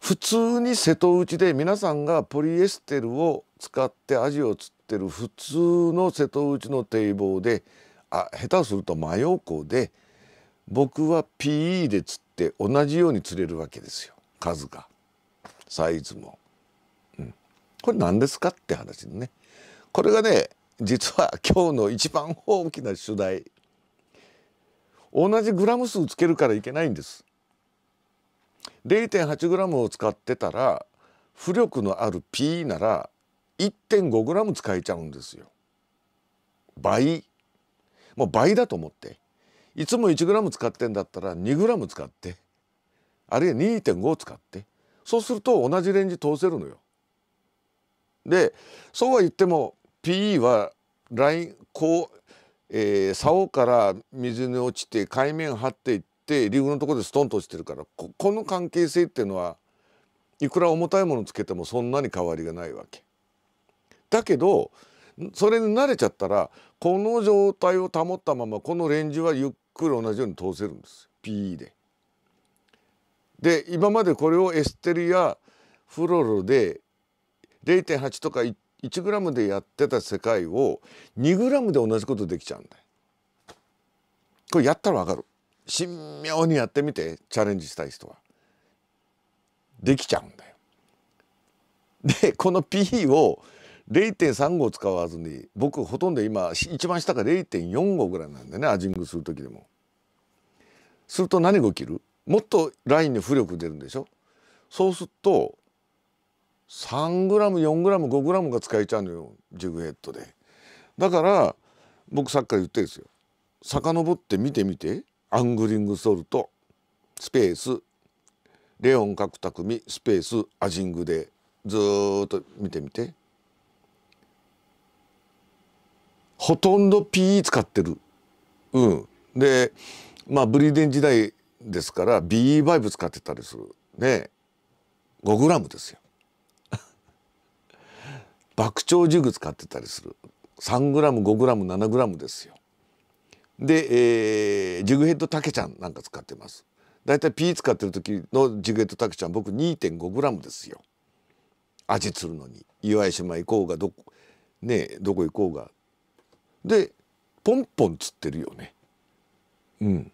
普通に瀬戸内で皆さんがポリエステルを使ってアジを釣ってる普通の瀬戸内の堤防であ下手をすると真横で僕は PE で釣って同じように釣れるわけですよ数がサイズも、うん、これ何ですかって話ねこれがね実は今日の一番大きな主題同じグラム数つけるからいけないんです0.8グラムを使ってたら浮力のある P なら1.5グラム使えちゃうんですよ倍もう倍だと思っていつも 1g 使ってんだったら 2g 使ってあるいは2.5使ってそうすると同じレンジ通せるのよ。でそうは言っても PE はラインこう、えー、竿から水に落ちて海面張っていってリグのところでストンと落ちてるからここの関係性っていうのはいくら重たいものつけてもそんなに変わりがないわけ。だけどそれに慣れちゃったらこの状態を保ったままこのレンジはゆっく同じように通せるんです PE で。で今までこれをエステルやフロロで0.8とか 1g でやってた世界を 2g で同じことできちゃうんだよ。これやったらわかる。神妙にやってみてチャレンジしたい人は。できちゃうんだよ。でこの P を0.35を使わずに僕ほとんど今一番下が0.45ぐらいなんでねアジングする時でも。すると何が起きるもっとラインに浮力出るんでしょそうすると 3g4g5g が使えちゃうのよジグヘッドで。だから僕さっきから言ってるんですよ。遡って見てみてアングリングソルトスペースレオン角匠スペースアジングでずっと見てみて。ほとんど PE 使ってる。うん、でまあブリーデン時代ですから BE5 使ってたりする。ね 5g ですよ。爆鳥ジグ使ってたりする 3g5g7g ですよで、えー、ジグヘッドタケちゃんなんか使ってますだいたい P 使ってる時のジグヘッドタケちゃん僕 2.5g ですよ味するのに岩井島行こうがどこねどこ行こうがでポンポンつってるよね。うん、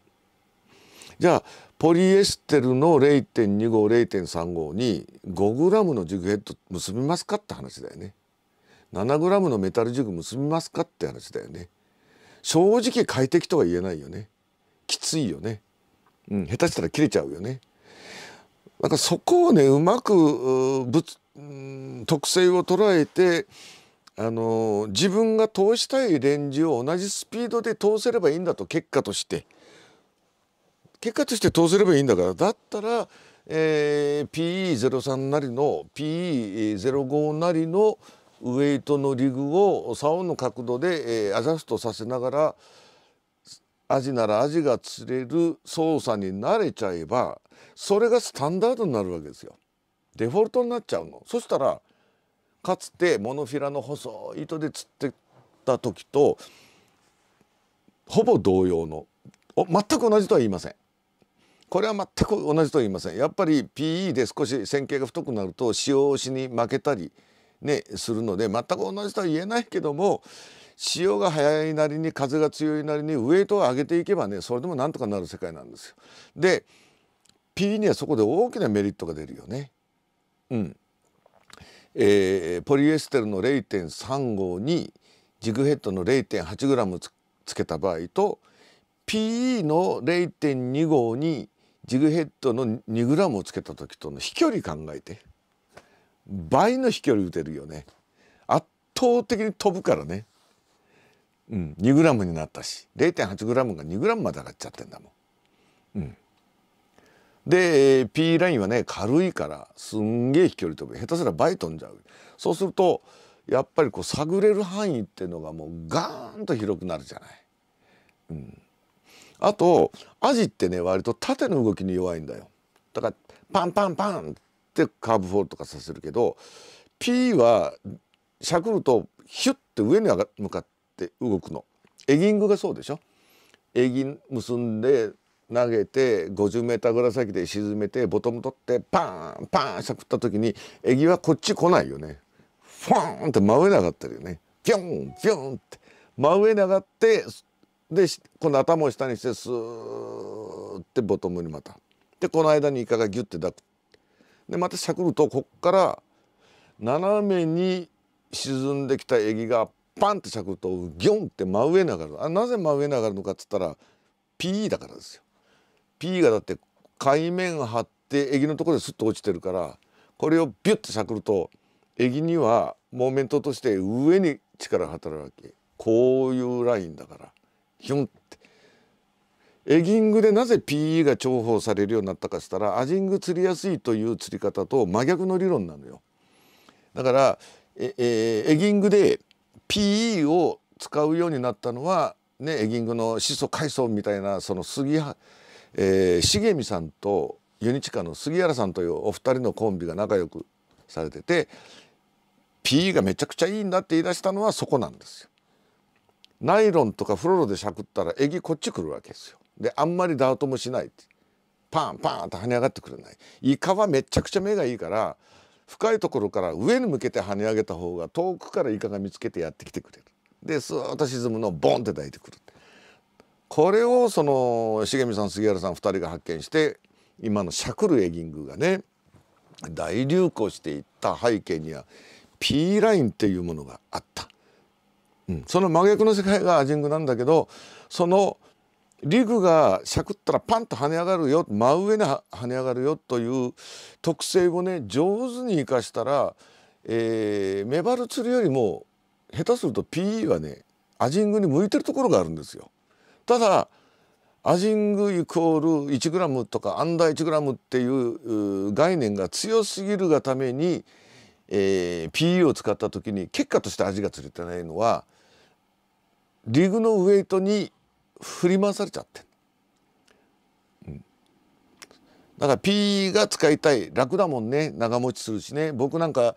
じゃあポリエステルの0.25.0.35に 5g のジグヘッド結びますかって話だよね。7g のメタルジグ結びますかって話だよね。正直快適とは言えないよね。きついよね。うん、下手したら切れちゃうよね。なんかそこをねうまくぶ特性を捉えてあの自分が通したいレンジを同じスピードで通せればいいんだと結果として結果として通せればいいんだからだったら、えー、PE03 なりの PE05 なりのウエイトのリグを竿の角度で、えー、アジャストさせながらアジならアジが釣れる操作に慣れちゃえばそれがスタンダードになるわけですよ。デフォルトになっちゃうの。そしたらかつてモノフィラの細い糸で釣ってた時とほぼ同様の全く同じとは言いません。これは全く同じと言いません。やっぱり PE で少し線形が太くなると塩押しに負けたり、ね、するので全く同じとは言えないけども潮が速いなりに風が強いなりにウエイトを上げていけばねそれでもなんとかなる世界なんですよ。で P にはそこで大きなメリットが出るよね。うん、えー、ポリエステルの0.35にジグヘッドの 0.8g つつけた場合と PE の0.25にジグヘッドの 2g をつけた時との飛距離考えて倍の飛距離打てるよね圧倒的に飛ぶからね、うん、2g になったし 0.8g が 2g まで上がっちゃってんだもん。うんで P ラインはね軽いからすんげえ飛距離飛ぶ下手すらバイ飛んじゃうそうするとやっぱりこう探れる範囲っていうのがもうガーンと広くなるじゃない。うん、あとアジってね割と縦の動きに弱いんだよ。だからパンパンパンってカーブフォールとかさせるけど P はしゃくるとヒュッて上に向かって動くの。エギングがそうでしょエギン結んで投げて 50m ぐらい先で沈めてボトム取ってパーンパーンしゃくった時にエギはこっち来ないよね。ファーンって真上に上がってるよね。ピョンピョンって真上に上がってで今度頭を下にしてスーッてボトムにまた。でこの間にイカがギュッて抱く。でまたしゃくるとこっから斜めに沈んできたエギがパンってしゃくるとギョンって真上に上がる。あなぜ真上に上がるのかっつったら PE だからですよ。P がだって海面張ってエギのところですっと落ちてるからこれをビュッとしゃくるとエギにはモーメントとして上に力が働くわけこういうラインだからヒュンってエギングでなぜ PE が重宝されるようになったかしたらアジング釣りやすいという釣り方と真逆の理論なのよだからえ、えー、エギングで PE を使うようになったのはねエギングの始祖海藻みたいなその杉えー、重見さんとユニチカの杉原さんというお二人のコンビが仲良くされてて P がめちゃくちゃいいんだって言い出したのはそこなんですよ。ナイロンとかフロロでしゃくったらエギこっち来るわけですよ。であんまりダートもしないパンパンと跳ね上がってくれない。イカはめちゃくちゃ目がいいから深いところから上に向けて跳ね上げた方が遠くからイカが見つけてやってきてくれる。でスーッと沈むのをボンって抱いてくる。これをその重見さん杉原さん2人が発見して今のシャクルエギングがね大流行していった背景には P ラインっていうものがあった、うん、その真逆の世界がアジングなんだけどそのリグがしゃくったらパンと跳ね上がるよ真上に跳ね上がるよという特性をね上手に生かしたら、えー、メバル釣りよりも下手すると PE はねアジングに向いてるところがあるんですよ。ただアジングイコール 1g とかアンダー 1g っていう概念が強すぎるがために、えー、PE を使った時に結果として味がつれてないのはリグのウエイトに振り回されちゃってうん、だから PE が使いたい楽だもんね長持ちするしね僕なんか、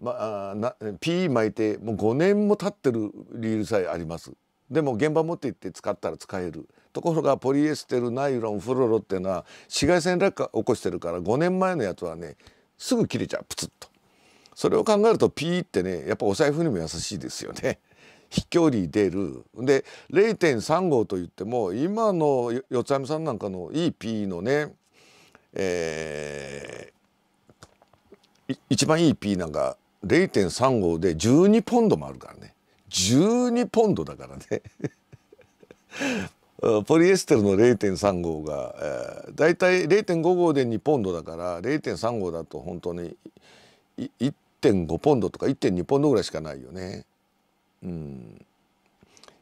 まあ、PE 巻いてもう5年も経ってるリールさえあります。でも現場持って行って使ったら使えるところがポリエステルナイロンフロロっていうのは紫外線落下起こしてるから5年前のやつはねすぐ切れちゃうプツッとそれを考えるとピーってねやっぱお財布にも優しいですよね。飛距離出るで0.35といっても今の四つ網さんなんかのいい p のね、えー、一番いい P なんか0.35で12ポンドもあるからね12ポンドだからね ポリエステルの0.3号が、えー、だいたい0.5号で2ポンドだから0.3号だと本当に1.5ポンドとか1.2ポンドぐらいしかないよね。うん、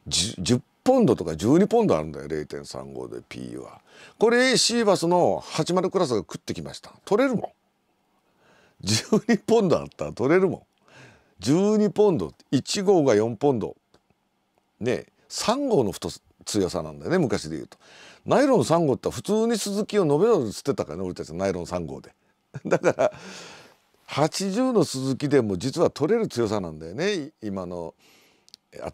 10, 10ポンドとか12ポンドあるんだよ0.35で PE は。これシーバスの80クラスが食ってきました。取れるもん。12ポンドあったら取れるもん。12ポンド1号が4ポンドね3号の太強さなんだよね昔で言うとナイロン3号って普通に鈴木を延べろ吸ってたからね俺たちナイロン3号で だから80の鈴木でも実は取れる強さなんだよね今の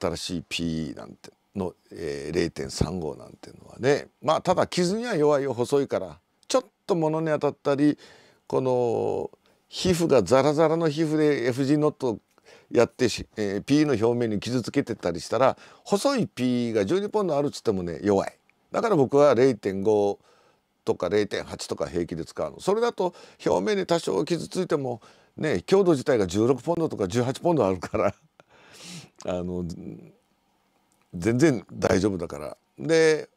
新しい P なんての、えー、0 3号なんていうのはねまあただ傷には弱いよ細いからちょっと物に当たったりこの皮膚がザラザラの皮膚で F g ノットやってし、えー、P の表面に傷つけてたりしたら細いピーが12ポンドあるっつってもね弱いだから僕は0.5とか0.8とか平気で使うのそれだと表面に多少傷ついてもね強度自体が16ポンドとか18ポンドあるから あの全然大丈夫だからで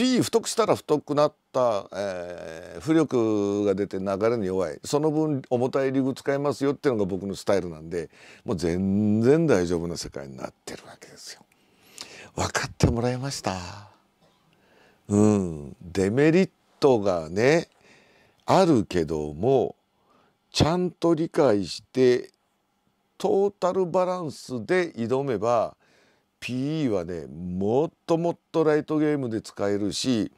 P 太くしたら太くなった、えー、浮力が出て流れに弱いその分重たいリグ使いますよっていうのが僕のスタイルなんでもう全然大丈夫な世界になってるわけですよ。分かってもらえましたうんデメリットがねあるけどもちゃんと理解してトータルバランスで挑めば PE はねもっともっとライトゲームで使えるし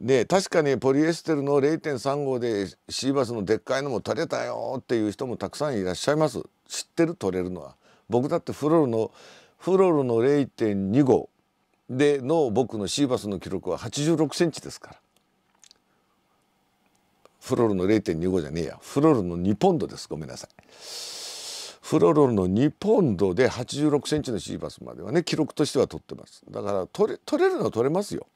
ね確かにポリエステルの0.35でシーバスのでっかいのも取れたよっていう人もたくさんいらっしゃいます知ってる取れるのは僕だってフロルのフロルの0.25での僕のシーバスの記録は86センチですからフロルの0.25じゃねえやフロルの2ポンドですごめんなさい。フロロの2ポンドで86センチのシーバスまではね記録としては取ってますだから取れ取れるのは取れますよ、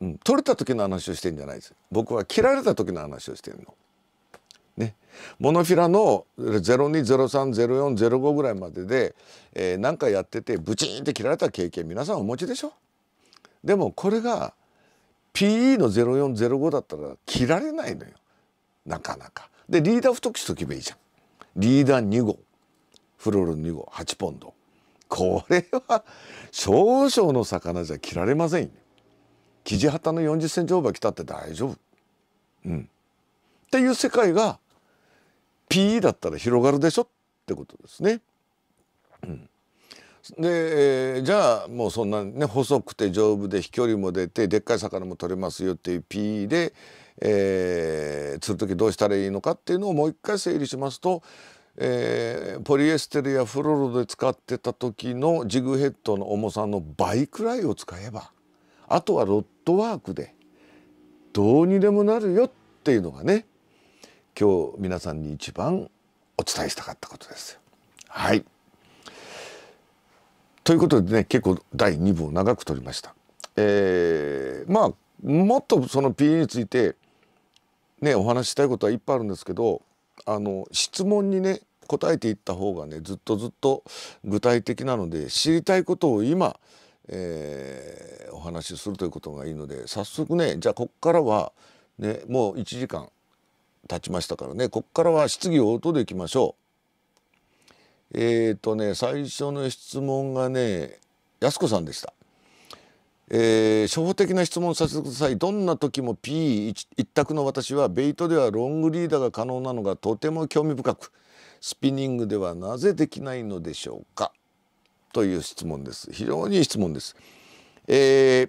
うん、取れた時の話をしてんじゃないです僕は切られた時の話をしてるのね、モノフィラの02030405ぐらいまでで、えー、何かやっててブチンって切られた経験皆さんお持ちでしょでもこれが PE の0405だったら切られないのよなかなか。でリーダー太くしとけばいいじゃん。リーダー2号フロル2号8ポンドこれは少々の魚じゃ切られませんよジハタの40センチオーバー来たって大丈夫うんっていう世界が P だったら広がるでしょってことですね。うん、で、えー、じゃあもうそんなね細くて丈夫で飛距離も出てでっかい魚も取れますよっていう P でえー、釣る時どうしたらいいのかっていうのをもう一回整理しますと、えー、ポリエステルやフロロで使ってた時のジグヘッドの重さの倍くらいを使えばあとはロットワークでどうにでもなるよっていうのがね今日皆さんに一番お伝えしたかったことです。はいということでね結構第2部を長く取りました。えー、まあもっとその PE についてねお話ししたいことはいっぱいあるんですけどあの質問にね答えていった方がねずっとずっと具体的なので知りたいことを今、えー、お話しするということがいいので早速ねじゃあこっからは、ね、もう1時間経ちましたからねこっからは質疑応答でいきましょう。えっ、ー、とね最初の質問がね安子さんでした。えー、初歩的な質問させてくださいどんな時も P 一択の私はベイトではロングリーダーが可能なのがとても興味深くスピニングではなぜできないのでしょうかという質問です非常にいい質問です、え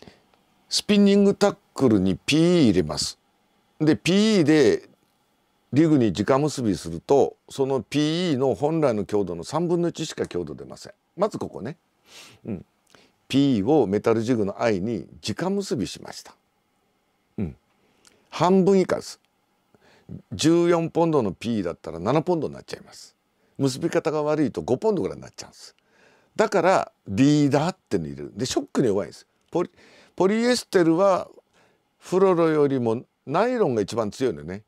ー、スピニングタックルに P 入れますで P でリグに直結びするとその PE の本来の強度の3分の1しか強度出ませんまずここねうん、P をメタルジグの I に直結びしました、うん、半分以下です14ポンドの P だったら7ポンドになっちゃいます結び方が悪いと5ポンドぐらいになっちゃうんですだからリーダーっての入るでショックに弱いですポリポリエステルはフロロよりもナイロンが一番強いのね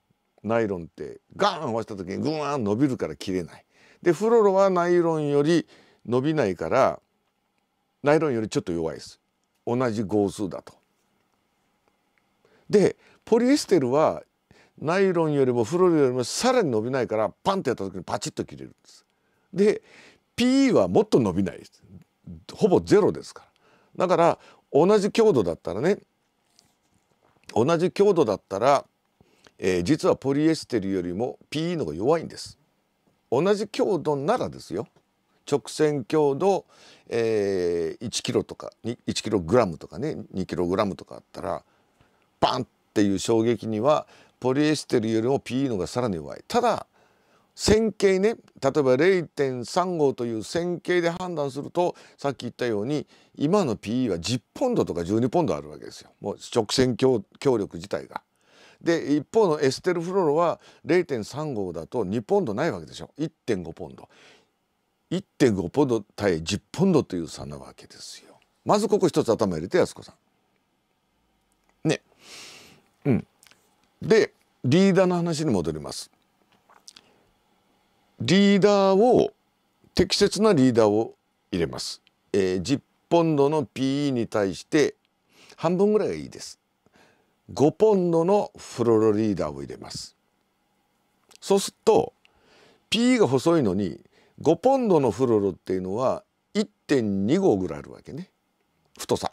ナイロンってガーン合わせた時にグワーン伸びるから切れないでフロロはナイロンより伸びないからナイロンよりちょっと弱いです同じ号数だと。でポリエステルはナイロンよりもフロリよりもさらに伸びないからパンってやった時にパチッと切れるんです。で PE はもっと伸びないですほぼゼロですからだから同じ強度だったらね同じ強度だったら、えー、実はポリエステルよりも PE の方が弱いんです同じ強度ならですよ直線強度、えー、1キロとか1キログラムとかね2キログラムとかあったらバンっていう衝撃にはポリエステルよりも PE の方がさらに弱い。ただ線形ね例えば0.35という線形で判断するとさっき言ったように今の PE は10ポンドとか12ポンドあるわけですよもう直線強力自体が。で一方のエステルフロロは0.35だと2ポンドないわけでしょ1.5ポンド。1.5ポンド対10ポンドという差なわけですよ。まずここ一つ頭入れて安子さん。ね。うん。でリーダーの話に戻ります。リーダーを適切なリーダーを入れます。えー、10ポンドの PE に対して半分ぐらいがいいです。5ポンドのフロロリーダーを入れます。そうすると PE が細いのに5ポンドのフロルっていうのは1.2号ぐらいあるわけね太さ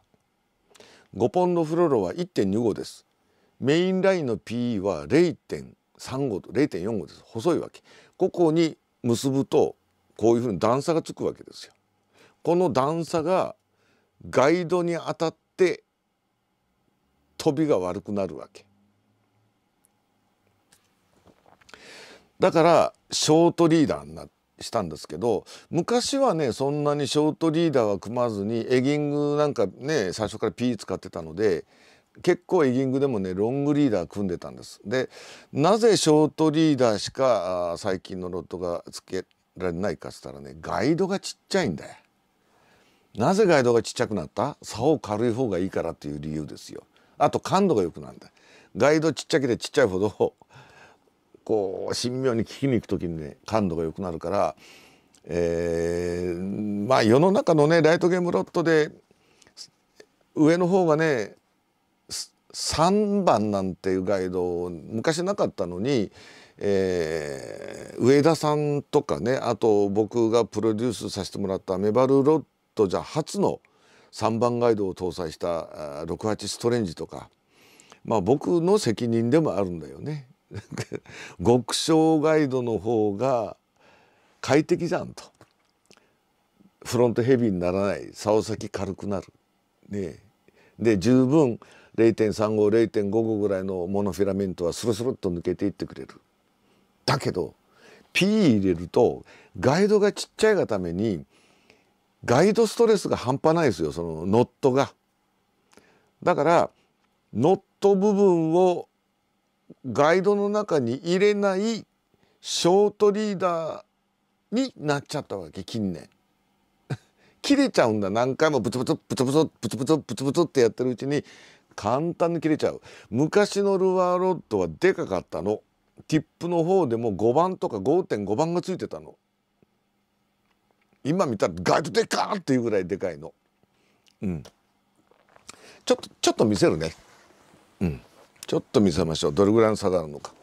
5ポンドフロロは1.2号ですメインラインの PE は0.3号と0.4号です細いわけここに結ぶとこういうふうに段差がつくわけですよこの段差がガイドに当たって飛びが悪くなるわけだからショートリーダーになってしたんですけど昔はねそんなにショートリーダーは組まずにエギングなんかね最初から P 使ってたので結構エギングでもねロングリーダー組んでたんです。でなぜショートリーダーしか最近のロットがつけられないかっつったらねガイドがちっちゃいんだよ。なぜガイドがちっちゃくなった竿軽い方がいいからっていう理由ですよ。あと感度が良くなるんだ。ガイドちっちゃけてちっちゃいほどこう神妙に聞きに行く時にね感度が良くなるから、えー、まあ世の中のねライトゲームロットで上の方がね3番なんていうガイド昔なかったのに、えー、上田さんとかねあと僕がプロデュースさせてもらったメバルロットじゃ初の3番ガイドを搭載した68ストレンジとか、まあ、僕の責任でもあるんだよね。極小ガイドの方が快適じゃんとフロントヘビーにならない竿先軽くなるねで十分0.350.55ぐらいのモノフィラメントはスルスルっと抜けていってくれるだけど P 入れるとガイドがちっちゃいがためにガイドストレスが半端ないですよそのノットが。だからノット部分をガイドの中に入れないショートリーダーになっちゃったわけ近年 切れちゃうんだ何回もブツブツブツブツブツブツブツブツってやってるうちに簡単に切れちゃう昔のルアーロッドはでかかったのティップの方でも5番とか5.5番がついてたの今見たらガイドでかーっていうぐらいでかいのうんちょっとちょっと見せるねうんちょっと見せましょうどれぐらいの差があるのか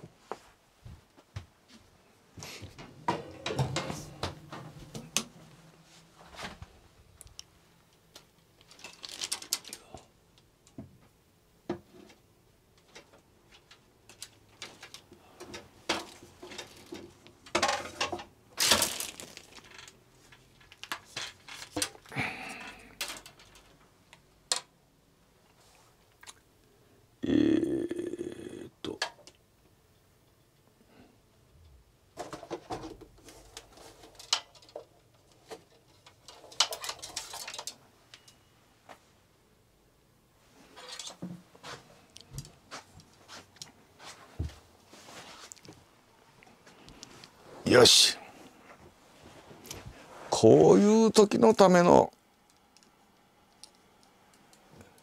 時のための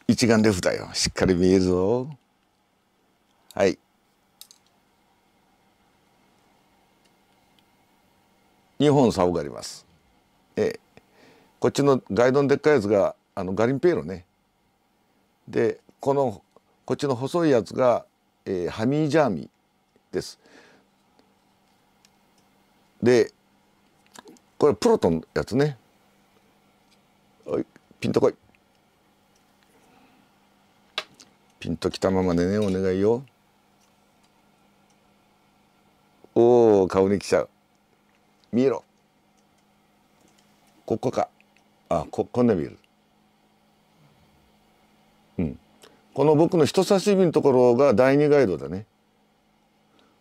一眼レフだよしっかり見えるぞはい2本竿がありますええこっちのガイドのでっかいやつがあのガリンペイロねでこのこっちの細いやつが、えー、ハミージャーミーですでこれプロトンのやつねおいピンとこいピンときたままでねお願いよおお顔に来ちゃう見えろここかあここんな見えるうんこの僕の人差し指のところが第二ガイドだね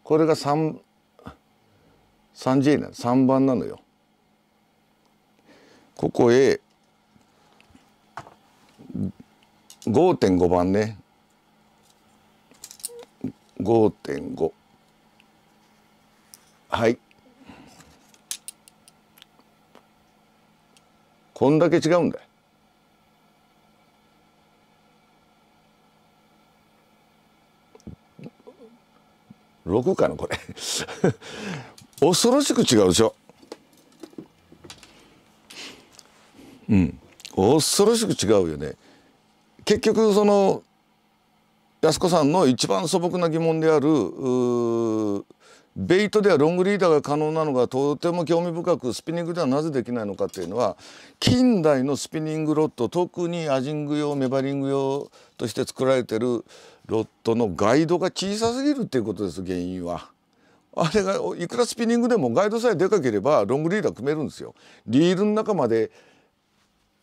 これが 3, 3J なの3番なのよここへ5.5番ね5.5はいこんだけ違うんだよ6かなこれ 恐ろしく違うでしょうん恐ろしく違うよね結局その安子さんの一番素朴な疑問であるベイトではロングリーダーが可能なのがとても興味深くスピニングではなぜできないのかっていうのは近代のスピニングロット特にアジング用メバリング用として作られてるロットのガイドが小さすぎるっていうことです原因は。あれがいくらスピニングでもガイドさえでかければロングリーダー組めるんですよ。リールの中まで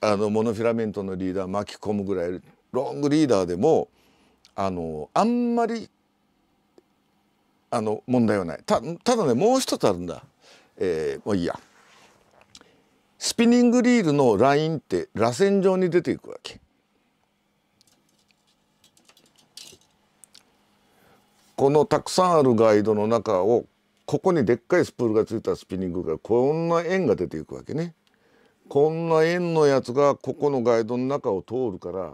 あのモノフィラメントのリーダー巻き込むぐらいロングリーダーでもあのあんまりあの問題はないたただねもう一つあるんだ、えー、もういいやスピニングリールのラインって螺旋状に出ていくわけ。このたくさんあるガイドの中をここにでっかいスプールがついたスピニングがこんな円が出ていくわけね。こんな円のやつがここのガイドの中を通るから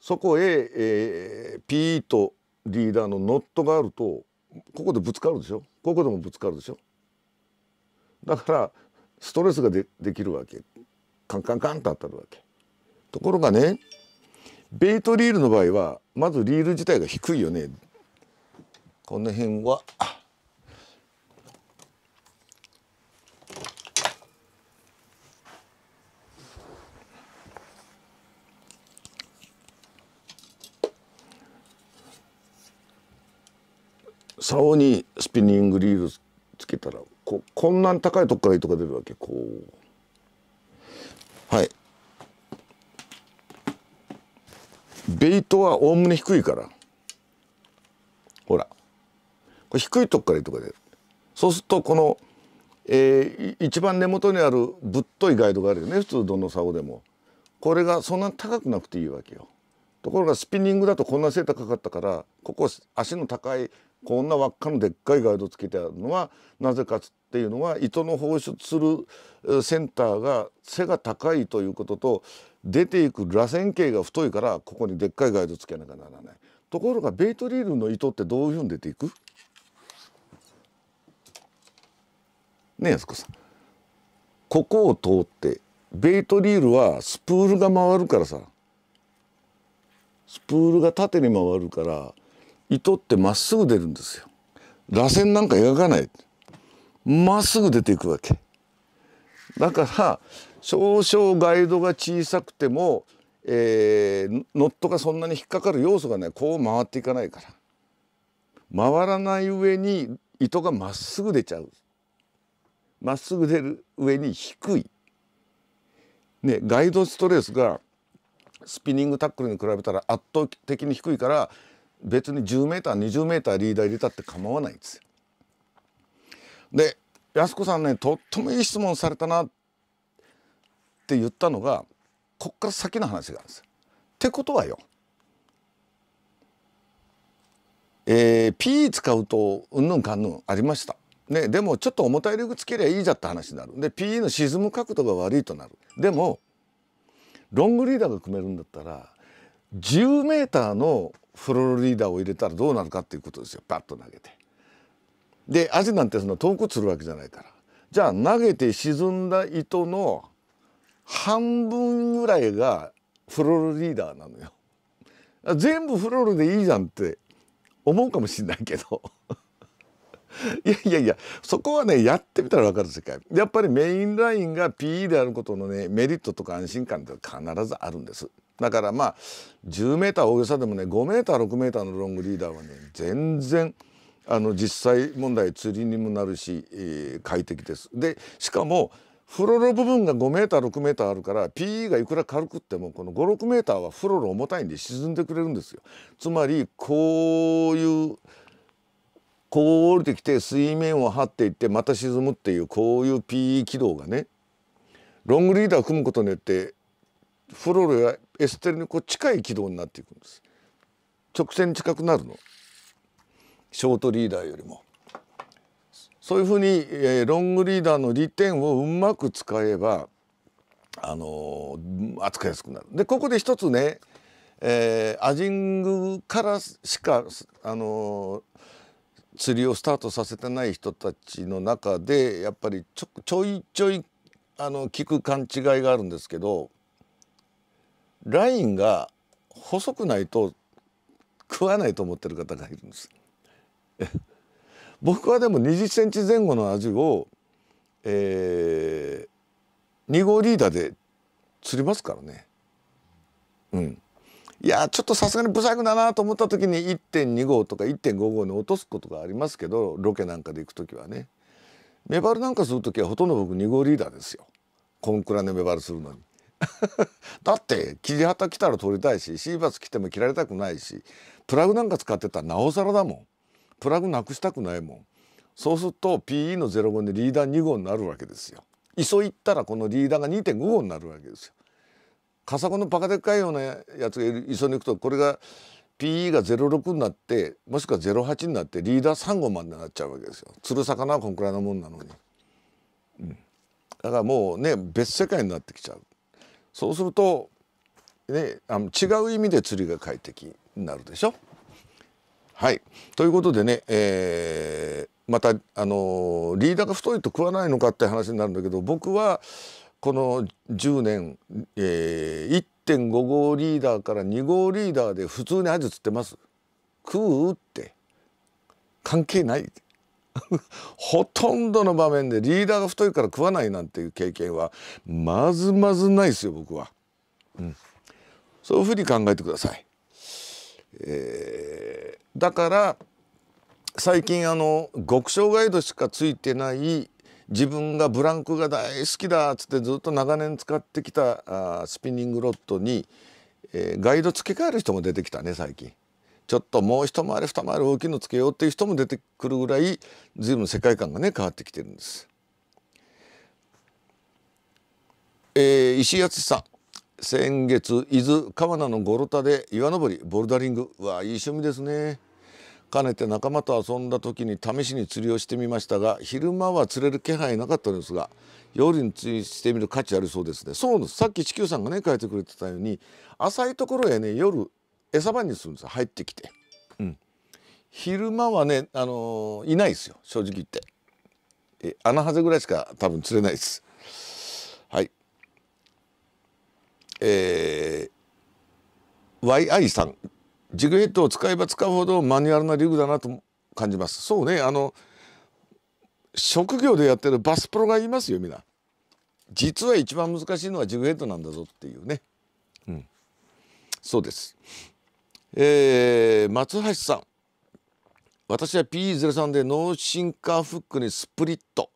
そこへ、えー、ピーとリーダーのノットがあるとここでぶつかるでしょここでもぶつかるでしょだからストレスがでできるわけカンカンカンと当たるわけところがねベイトリールの場合はまずリール自体が低いよねこの辺は。竿にスピニングリールつけたらここんなん高いとこから糸が出るわけこうはいベイトはおおむね低いからほらこれ低いとこから糸が出るそうするとこの、えー、一番根元にあるぶっといガイドがあるよね普通どの竿でもこれがそんなに高くなくていいわけよところがスピニングだとこんな背高かったからここ足の高いこんな輪っかのでっかいガイドつけてあるのはなぜかっていうのは糸の放出するセンターが背が高いということと出ていく螺旋形が太いからここにでっかいガイドつけなきゃならない。ところがベイトリールの糸ってどういうふうに出ていくねえ安子さん。ここを通ってベイトリールはスプールが回るからさスプールが縦に回るから糸ってまっすぐ出るんですよ螺旋なんか描かないまっすぐ出ていくわけだから少々ガイドが小さくても、えー、ノットがそんなに引っかかる要素がねこう回っていかないから回らない上に糸がまっすぐ出ちゃうまっすぐ出る上に低い、ね、ガイドストレスがスピニングタックルに比べたら圧倒的に低いから別に1 0 m 2 0ーリーダー入れたって構わないんですよ。で安子さんねとってもいい質問されたなって言ったのがこっから先の話があるんですよ。ってことはよ、えー、P 使うとうんぬんかんぬんありました。ね、でもちょっと重たい力つけりゃいいじゃって話になるで P の沈む角度が悪いとなるでもロングリーダーが組めるんだったら 10m のフロリダを入れたらどうなるかっていうことですよパッと投げて。でアなんてその遠く釣るわけじゃないからじゃあ投げて沈んだ糸の半分ぐらいがフロリーダーなのよ。全部フロルでいいじゃんって思うかもしんないけど。いやいやいやそこはねやってみたら分かる世界やっぱりメインラインが PE であることのねメリットとか安心感って必ずあるんですだからまあ 10m 大げさでもね 5m6m のロングリーダーはね全然あの実際問題釣りにもなるし、えー、快適です。でしかもフロロ部分が 5m6m あるから PE がいくら軽くってもこの 56m はフロロ重たいんで沈んでくれるんですよ。つまりこういうこう降りてきて水面を張っていってまた沈むっていうこういう PE 軌道がねロングリーダーを組むことによってフロールやエステルにこう近い軌道になっていくんです直線近くなるのショートリーダーよりもそういうふうに、えー、ロングリーダーの利点をうまく使えばあのー、扱いやすくなるでここで一つね、えー、アジングからしかあのー釣りをスタートさせてない人たちの中でやっぱりちょちょいちょいあの聞く勘違いがあるんですけどラインが細くないと食わないと思ってる方がいるんです。僕はでも20センチ前後の味を、えー、2号リーダーで釣りますからね。うん。いやちょっとさすがに不細工だなと思った時に1.2号とか1.5号に落とすことがありますけどロケなんかで行く時はねメバルなんかする時はほとんど僕2号リーダーですよこんくらいのメバルするのに だって切り旗来たら取りたいしシーバス来ても切られたくないしプラグなんか使ってたらなおさらだもんプラグなくしたくないもんそうすると PE の05でリーダー2号になるわけですよ急いったらこのリーダーが2.5号になるわけですよカサゴのバカでっかいようなやつが一そに行くとこれが PE が06になってもしくは08になってリーダー3号までなっちゃうわけですよ釣る魚はこんくらいのもんなのに、うん、だからもうね別世界になってきちゃうそうすると、ね、あの違う意味で釣りが快適になるでしょはいということでね、えー、またあのー、リーダーが太いと食わないのかって話になるんだけど僕はこの10年、えー、1.5号リーダーから2号リーダーで普通にアジ釣ってます食うって関係ない ほとんどの場面でリーダーが太いから食わないなんていう経験はまずまずないですよ僕は、うん、そういうふうに考えてください、えー、だから最近あの極小ガイドしかついてない自分がブランクが大好きだっつってずっと長年使ってきたあスピニングロットに、えガイド付け替える人も出てきたね最近。ちょっともう一回り二回り大きいのつけようっていう人も出てくるぐらい随分世界観がね変わってきてるんです。えー、石井敦さん先月伊豆川名の五郎田で岩登りボルダリングわあいい趣味ですね。かねて仲間と遊んだ時に試しに釣りをしてみましたが昼間は釣れる気配なかったですが夜に釣りしてみる価値ありそうですねそうですさっき地球さんがね書いてくれてたように浅いところへね夜餌場にするんです入ってきて、うん、昼間はね、あのー、いないですよ正直言ってえ穴はぜぐらいしか多分釣れないですはいえー、YI さんジグヘッドを使えば使うほどマニュアルなリグだなと感じますそうねあの職業でやってるバスプロがいますよみんな実は一番難しいのはジグヘッドなんだぞっていうねうんそうですえー、松橋さん私は p 0 3でノーシンカーフックにスプリット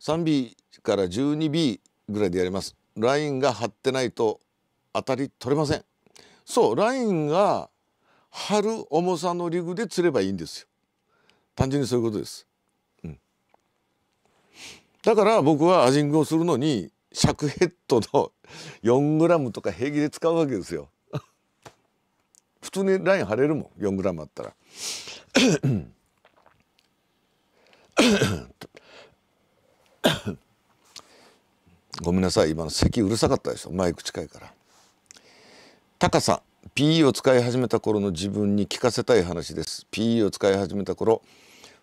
3B から 12B ぐらいでやりますラインが張ってないと当たり取れませんそうラインが張る重さのリグで釣ればいいんですよ単純にそういうことです、うん、だから僕はアジングをするのに尺ヘッドの 4g とか平気で使うわけですよ普通にライン張れるもん 4g あったらごめんなさい今の咳うるさかったでしょマイク近いから高さ PE を使い始めた頃の自分に聞かせたい話です PE を使い始めた頃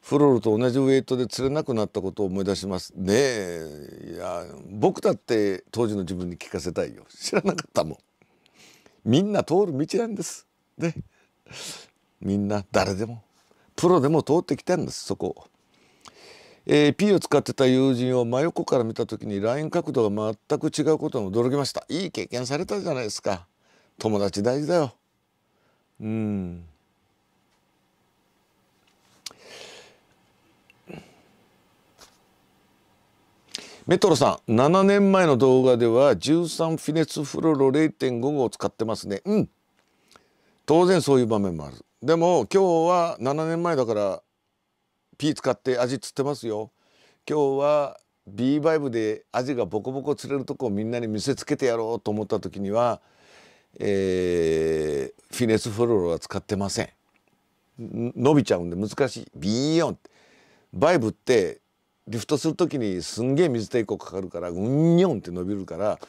フロルと同じウェイトで釣れなくなったことを思い出しますねえいや僕だって当時の自分に聞かせたいよ知らなかったもんみんな通る道なんですねみんな誰でもプロでも通ってきてんですそこえー、P を使ってた友人を真横から見た時にライン角度が全く違うことに驚きましたいい経験されたじゃないですか友達大事だようんメトロさん7年前の動画では13フィネスフロロ0.5を使ってますねうん当然そういう場面もあるでも今日は7年前だからピー使って味釣ってますよ今日は B バイブで味がボコボコ釣れるとこをみんなに見せつけてやろうと思った時にはえー、フィネスフローは使ってません伸びちゃうんで難しいビヨンってバイブってリフトするときにすんげえ水抵抗かかるからうんにょんって伸びるから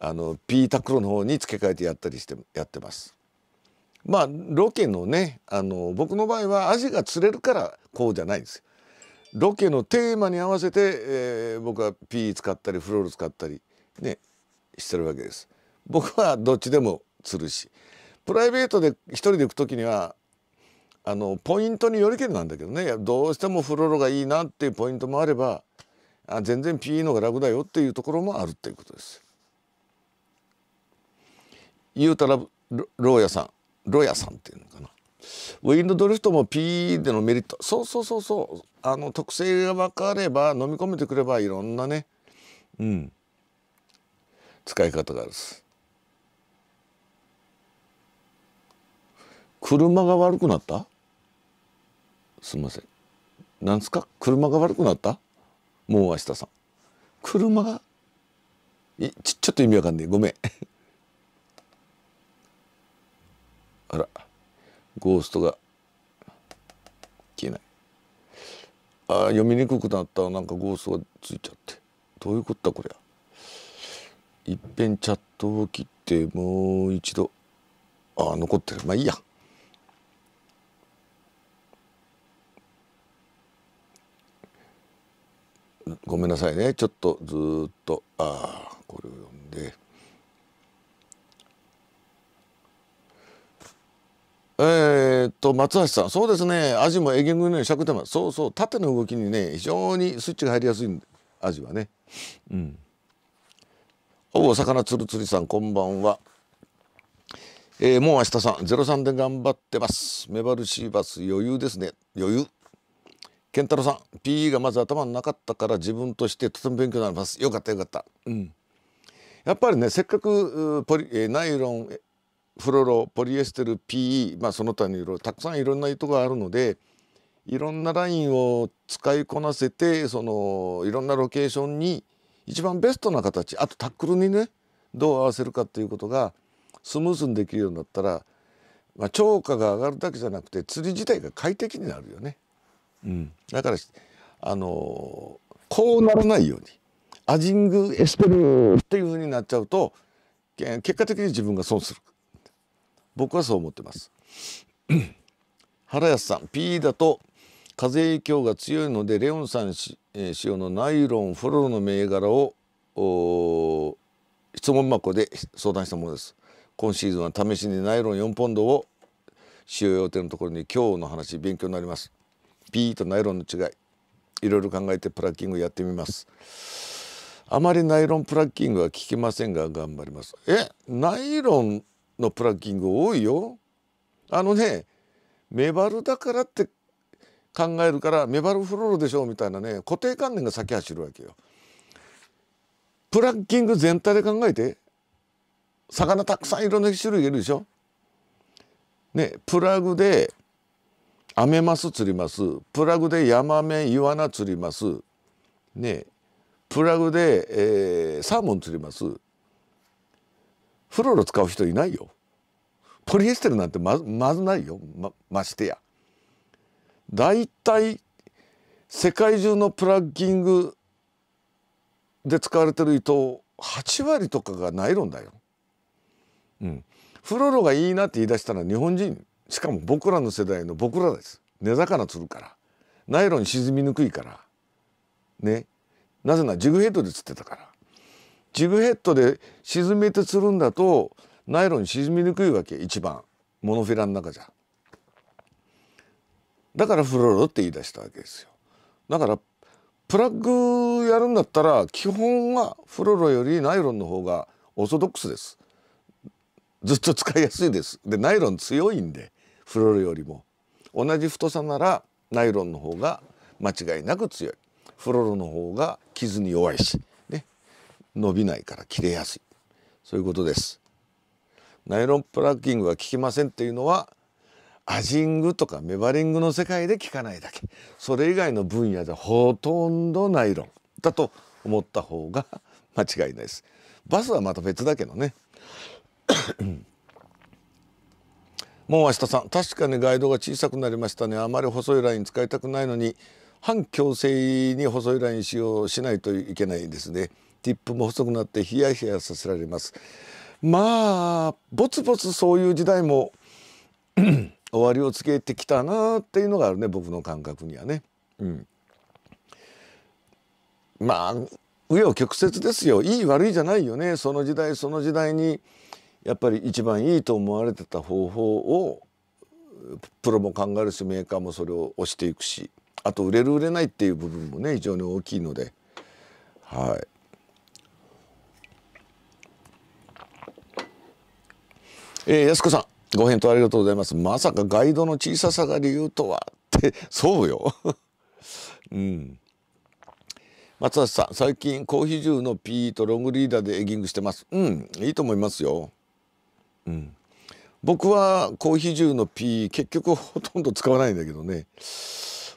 あのピータクロの方に付け替えてやったりしてやってます。まあロケのねあの僕の場合はアジが釣れるからこうじゃないんですロケのテーマに合わせて、えー、僕は P 使ったりフロール使ったりねしてるわけです。僕はどっちでも釣るしプライベートで一人で行く時にはあのポイントによりけりなんだけどねどうしてもフロロがいいなっていうポイントもあればあ全然 PE のが楽だよっていうところもあるっていうことです。言うたらろうやさんろやさんっていうのかなウィンドドリフトも PE でのメリットそうそうそうそうあの特性が分かれば飲み込めてくればいろんなねうん使い方があるです。車が悪くなったすみませんなんすか車が悪くなったもう明日さん車がいちちょっと意味わかんねえごめん あらゴーストが消えないあ読みにくくなったなんかゴーストがついちゃってどういうことだこりゃいっぺんチャットを切ってもう一度あ残ってるまあいいやごめんなさいねちょっとずっとあこれを読んで。えー、と松橋さんそうですねアジもエングにしゃくてますそうそう縦の動きにね非常にスイッチが入りやすいんアジはねうんおお魚つるつりさんこんばんはえー、もう明日さん03で頑張ってますメバルシーバス余裕ですね余裕健太郎さん PE がまず頭になかったから自分としてとても勉強になりますよかったよかったうんやっぱりねせっかくポリ、ナイロンフロロポリエステル PE、まあ、その他にいろいろたくさんいろんな糸があるのでいろんなラインを使いこなせてそのいろんなロケーションに一番ベストな形あとタックルにねどう合わせるかっていうことがスムーズにできるようになったら、まあ、超過が上がるだけじゃなくて釣り自体が快適になるよね。うん、だからあのこうならないようにアジングエスペルっていうふうになっちゃうと結果的に自分が損する僕はそう思ってます 原康さん P だと風影響が強いのでレオンさん使用のナイロンフロロの銘柄を質問箱で相談したものです今シーズンは試しにナイロン4ポンドを使用予定のところに今日の話勉強になりますピーとナイロンの違いいろいろ考えてプラッキングやってみますあまりナイロンプラッキングは効きませんが頑張りますえナイロンのプラッキング多いよあのねメバルだからって考えるからメバルフロールでしょうみたいなね固定観念が先走るわけよプラッキング全体で考えて魚たくさんいろんな種類いるでしょねプラグでアメマス釣りますプラグでヤマメイワナ釣りますねプラグで、えー、サーモン釣りますフロロ使う人いないよポリエステルなんてままずないよまましてやだいたい世界中のプラッキングで使われてる糸8割とかがナイロンだよ、うん、フロロがいいなって言い出したのは日本人しかも僕らの世代の僕らです根魚釣るからナイロン沈みにくいからねなぜならジグヘッドで釣ってたからジグヘッドで沈めて釣るんだとナイロン沈みにくいわけ一番モノフィラの中じゃだからフロロって言い出したわけですよだからプラッグやるんだったら基本はフロロよりナイロンの方がオーソドックスですずっと使いやすいですでナイロン強いんでフロールよりも同じ太さならナイロンの方が間違いなく強いフロールの方が傷に弱いし、ね、伸びないから切れやすいそういうことですナイロンプラッキングが効きませんっていうのはアジングとかメバリングの世界で効かないだけそれ以外の分野でほとんどナイロンだと思った方が間違いないですバスはまた別だけどねもう明日さん確かにガイドが小さくなりましたねあまり細いライン使いたくないのに反強制に細いライン使用しないといけないですねティップも細くなってヒヤヒヤさせられますまあぼつぼつそういう時代も 終わりをつけてきたなっていうのがあるね僕の感覚にはね、うん、まあ上を曲折ですよいい悪いじゃないよねその時代その時代にやっぱり一番いいと思われてた方法をプロも考えるしメーカーもそれを推していくしあと売れる売れないっていう部分もね非常に大きいのではい。えー、安子さんご返答ありがとうございますまさかガイドの小ささが理由とはってそうよ うん松橋さん最近コーヒー中の PE とロングリーダーでエギングしてますうんいいと思いますようん、僕はコーヒー中の P 結局ほとんど使わないんだけどね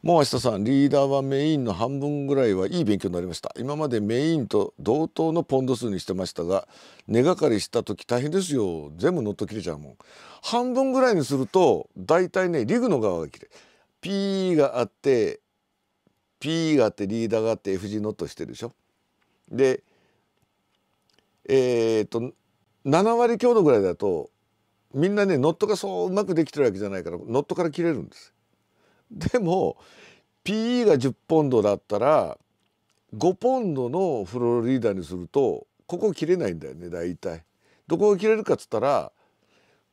もう明日さんリーダーはメインの半分ぐらいはいい勉強になりました今までメインと同等のポンド数にしてましたが根がかりした時大変ですよ全部ノット切れちゃうもん半分ぐらいにするとだいたいねリグの側が切れ P があって P があってリーダーがあって FG ノットしてるでしょでえー、っと7割強度ぐらいだとみんなねノットがそううまくできてるわけじゃないからノットから切れるんです。でも PE が10ポンドだったら5ポンドのフローリーダーにするとここ切れないんだよね大体。どこが切れるかっつったら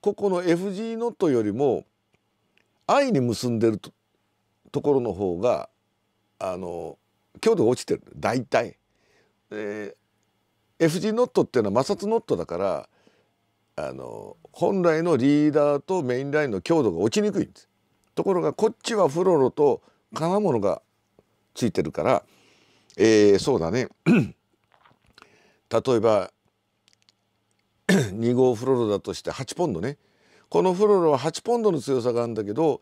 ここの FG ノットよりも I に結んでるとところの方があの強度が落ちてる大体。えー FG ノットっていうのは摩擦ノットだからあの本来のリーダーとメインラインの強度が落ちにくいんですところがこっちはフロロと金物がついてるからえー、そうだね 例えば2号フロロだとして8ポンドねこのフロロは8ポンドの強さがあるんだけど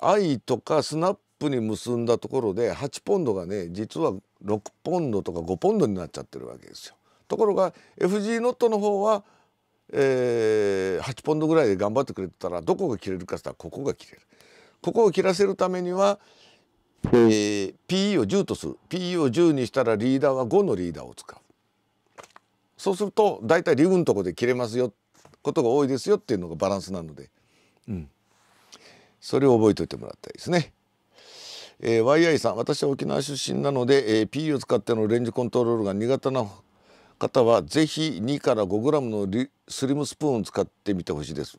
愛とかスナップに結んだところで8ポンドがね実は6ポンドとか5ポンドになっちゃってるわけですよ。ところが FG ノットの方は、えー、8ポンドぐらいで頑張ってくれてたらどこが切れるかって言ったらここが切れる。ここを切らせるためには、えー、PE を10とする PE を10にしたらリーダーは5のリーダーを使う。そうすると大体リグのとこで切れますよことが多いですよっていうのがバランスなので、うん、それを覚えておいてもらいたいですね。えー、YI さん私は沖縄出身なので、えー、PE を使ってのレンジコントロールが苦手な方は是非2から5 g のスリムスプーンを使ってみてほしいです。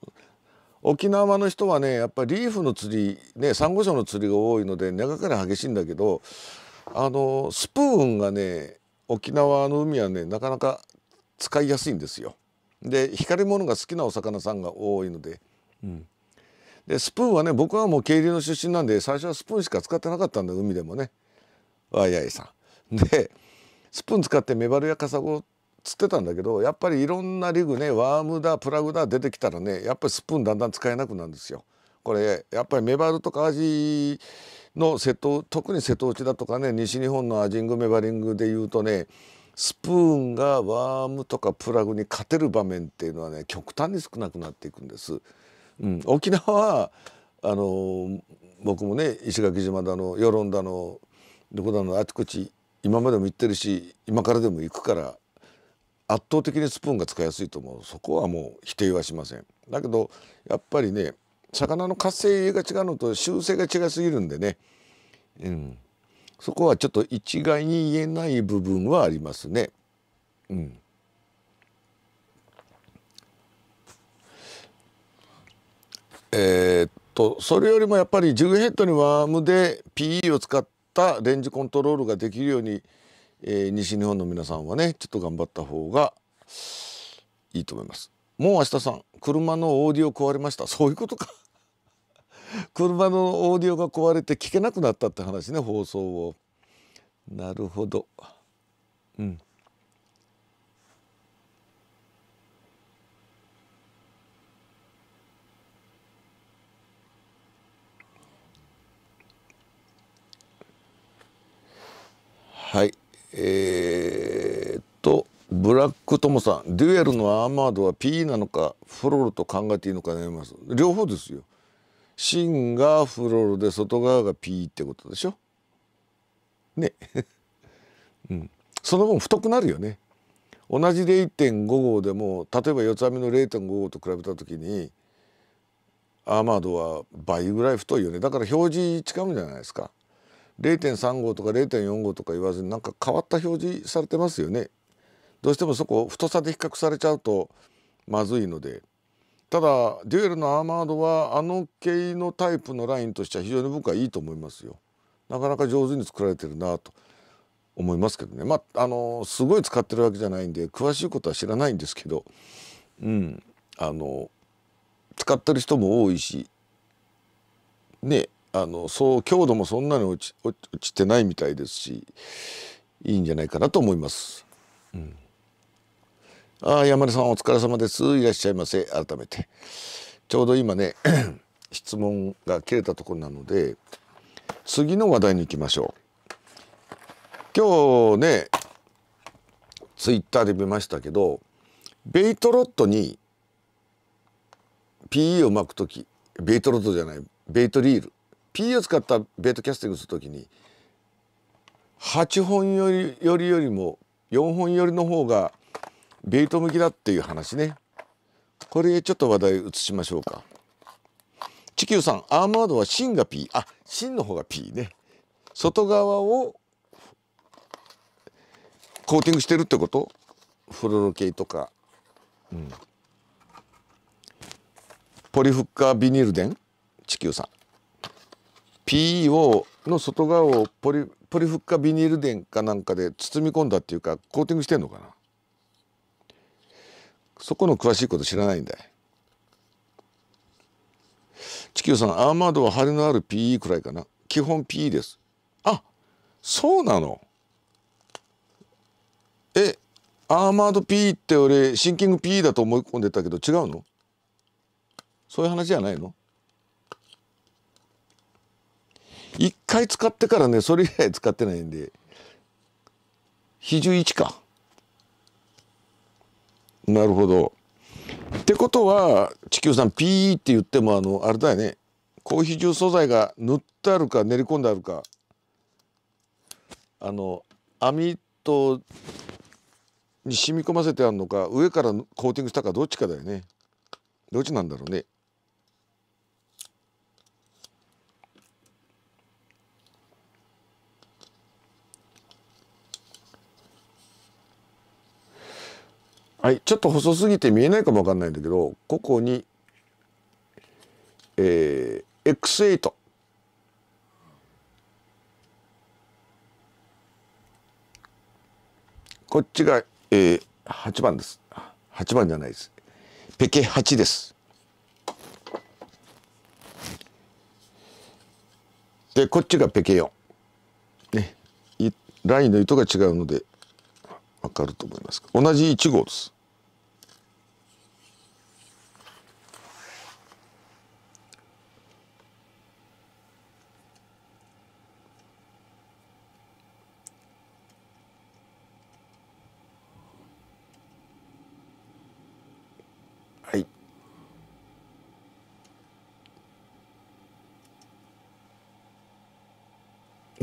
沖縄の人はねやっぱりリーフの釣りねサンゴ礁の釣りが多いので根がかり激しいんだけどあのスプーンがね沖縄の海はねなかなか使いやすいんですよ。で光り物が好きなお魚さんが多いので,、うん、でスプーンはね僕はもう渓流の出身なんで最初はスプーンしか使ってなかったんで海でもねわいあいさん。でスプーン使ってメバルやカサゴ釣ってたんだけどやっぱりいろんなリグねワームだプラグだ出てきたらねやっぱりスプーンだんだん使えなくなるんですよ。これやっぱりメバルとかアジの瀬戸特に瀬戸内だとかね西日本のアジングメバリングでいうとねスプーンがワームとかプラグに勝てる場面っていうのはね極端に少なくなっていくんです。うん、沖縄はあの僕もね石垣島だの与論だのどこだのあちこち今までも言ってるし今からでも行くから圧倒的にスプーンが使いやすいと思うそこはもう否定はしませんだけどやっぱりね魚の活性が違うのと習性が違いすぎるんでね、うん、そこはちょっと一概に言えない部分はありますね。うん、えー、っとそれよりもやっぱりジグヘッドにワームで PE を使っったレンジコントロールができるように、えー、西日本の皆さんはねちょっと頑張った方がいいと思います。もう明日さん車のオーディオ壊れましたそういうことか 車のオーディオが壊れて聞けなくなったって話ね放送をなるほどうんはいえー、っとブラックトモさんデュエルのアーマードは P なのかフロルと考えていいのか悩みます両方ですよ芯がフロルで外側が P ってことでしょね うんその分太くなるよね同じで1.5号でも例えば四つ編みの0.5号と比べた時にアーマードは倍ぐらい太いよねだから表示近うんじゃないですか0.35とか0.45とか言わずにか変わった表示されてますよね。どうしてもそこ太さで比較されちゃうとまずいのでただデュエルのアーマードはあの系のタイプのラインとしては非常に僕はいいと思いますよ。なかなか上手に作られてるなと思いますけどねまああのすごい使ってるわけじゃないんで詳しいことは知らないんですけど、うん、あの使ってる人も多いしねあのそう強度もそんなに落ち落ちてないみたいですしいいんじゃないかなと思います。うん、ああ山根さんお疲れ様ですいらっしゃいませ改めてちょうど今ね 質問が切れたところなので次の話題に行きましょう。今日ねツイッターで見ましたけどベイトロットに PE を巻く時ベイトロットじゃないベイトリール P を使ったベイトキャスティングする時に8本よりよりよりも4本よりの方がベイト向きだっていう話ねこれちょっと話題移しましょうか地球さんアーマードは芯が P あ芯の方が P ね外側をコーティングしてるってことフロロ系とか、うん、ポリフッカービニール電地球さん p e をの外側をポリポリフッ化ビニール電かなんかで包み込んだっていうかコーティングしてんのかなそこの詳しいこと知らないんだい地球さんアーマードは張りのある PE くらいかな基本 PE ですあそうなのえアーマード PE って俺シンキング PE だと思い込んでたけど違うのそういう話じゃないの一回使ってからね、それ以外使ってないんで、比重1か。なるほど。ってことは、地球さん、ピーって言っても、あの、あれだよね。高比重素材が塗ってあるか練り込んであるか。あの、網とに染み込ませてあるのか、上からコーティングしたか、どっちかだよね。どっちなんだろうね。はいちょっと細すぎて見えないかもわかんないんだけどここにえー、X8 こっちが、えー、8番です8番じゃないですペケ8ですでこっちがペケ4ねラインの糸が違うので分かると思います同じ1号です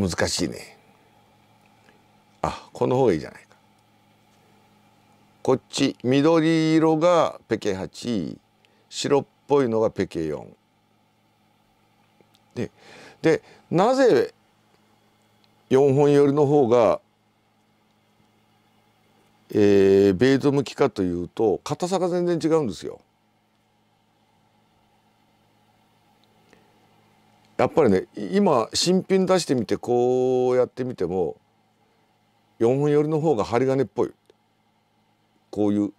難しいねあこの方がいいじゃないかこっち緑色がペケ8白っぽいのがペケ4ででなぜ4本寄りの方が、えー、ベイト向きかというと硬さが全然違うんですよ。やっぱりね今新品出してみてこうやってみても4本寄りの方が針金っぽいこういう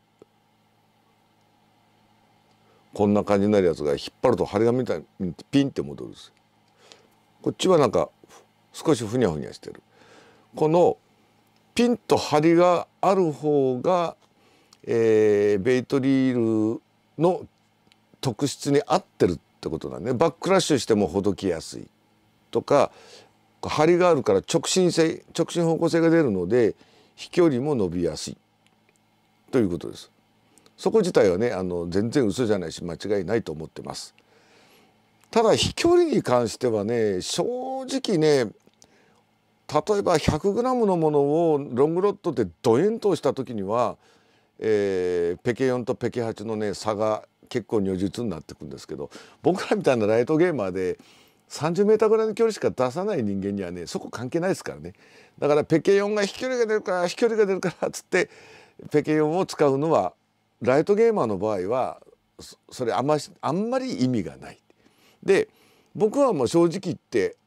こんな感じになるやつが引っ張ると針金みたいにピンって戻るんですこっちはなんか少しふにゃふにゃしてるこのピンと針がある方が、えー、ベイトリールの特質に合ってるってことなんで、ね、バックラッシュしてもほどきやすいとか張りがあるから直進性直進方向性が出るので飛距離も伸びやすいということです。そこ自体はねあの全然嘘じゃないし間違いないと思ってます。ただ飛距離に関してはね正直ね例えば 100g のものをロングロッドでドエンとした時には、えー、ペケ4とペケ8のね差が結構如実になってくんですけど僕らみたいなライトゲーマーで 30m ぐらいの距離しか出さない人間にはねそこ関係ないですからねだからペケ4が飛距離が出るから飛距離が出るからっつってペケ4を使うのはライトゲーマーの場合はそれあんまあんまり意味がない。で僕はもう正直言って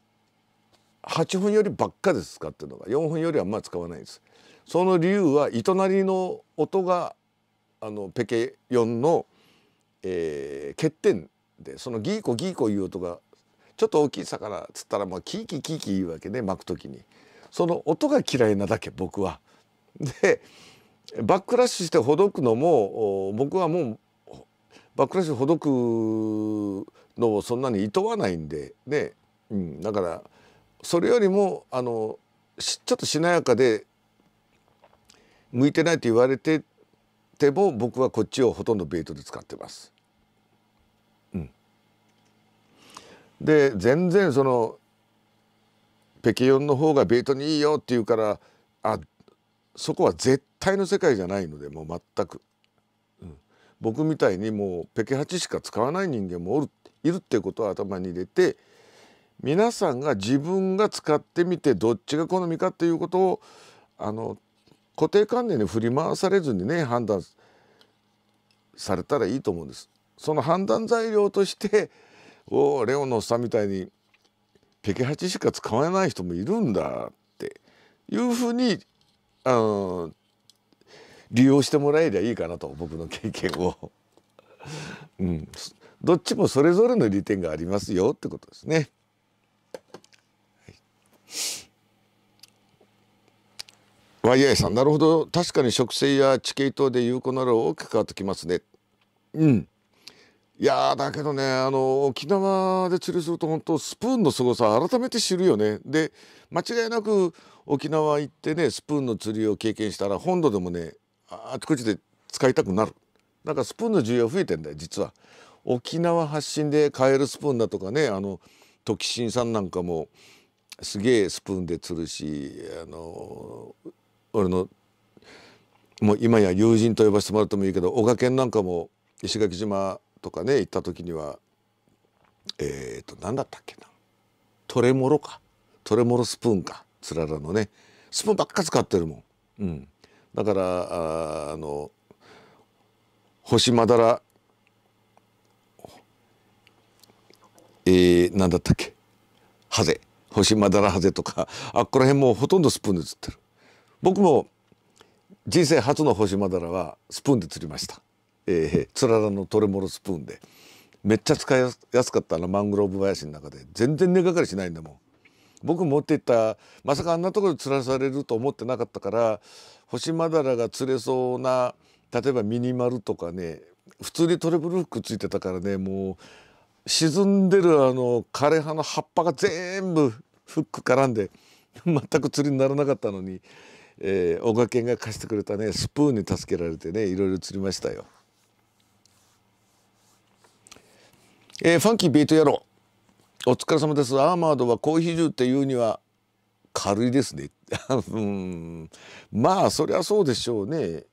8分よりばっかで使ってるのが4分よりはあんま使わないです。その理由は糸なりの音があのペケ4のえー、欠点でそのギーコギーコいう音がちょっと大きい魚つったらまあキーキーキーキー言うわけね巻く時にその音が嫌いなだけ僕は。でバックラッシュしてほどくのも僕はもうバックラッシュほどくのをそんなにいとわないんでね、うん、だからそれよりもあのちょっとしなやかで向いてないと言われてても僕はこっちをほとんどベイトで使ってます。で全然その北京の方がベイトにいいよって言うからあそこは絶対の世界じゃないのでもう全く、うん、僕みたいにもうペケ8しか使わない人間もおるいるってことを頭に入れて皆さんが自分が使ってみてどっちが好みかっていうことをあの固定観念に振り回されずにね判断されたらいいと思うんです。その判断材料としておレオンのおっさんみたいにペケチしか使わない人もいるんだっていうふうにあの利用してもらえりゃいいかなと僕の経験を、うん、どっちもそれぞれの利点がありますよってことですね。はい、YI さんなるほど確かに植生や地形等で有効な量大きく変わってきますね。うんいやだけどねあの沖縄で釣りすると本当スプーンの凄さ改めて知るよね。で間違いなく沖縄行ってねスプーンの釣りを経験したら本土でもねあちこちで使いたくなる。なんかスプーンの需要増えてんだよ実は。沖縄発信でカエルスプーンだとかねあの時ンさんなんかもすげえスプーンで釣るしあの俺のもう今や友人と呼ばせてもらってもいいけど小賀ンなんかも石垣島とかね行った時にはえっ、ー、と何だったっけなトレモロかトレモロスプーンかつららのねスプーンばっか使ってるもん、うん、だからあの星まだらえー、何だったっけハゼ星まだらハゼとかあっこら辺もほとんどスプーンで釣ってる僕も人生初の星まだらはスプーンで釣りましたえー、つららのトレモロスプーンでめっちゃ使いやすかったのマングローブ林の中で全然根掛かりしないんだもん僕持っていったまさかあんなところで釣らされると思ってなかったからホシマダラが釣れそうな例えばミニマルとかね普通にトレブルフックついてたからねもう沈んでるあの枯れ葉の葉っぱが全部フック絡んで全く釣りにならなかったのに、えー、小賀県が貸してくれたねスプーンに助けられてねいろいろ釣りましたよ。えー、ファンキービート野郎お疲れ様ですアーマードはコーヒー銃っていうには軽いですね うんまあそりゃそうでしょうね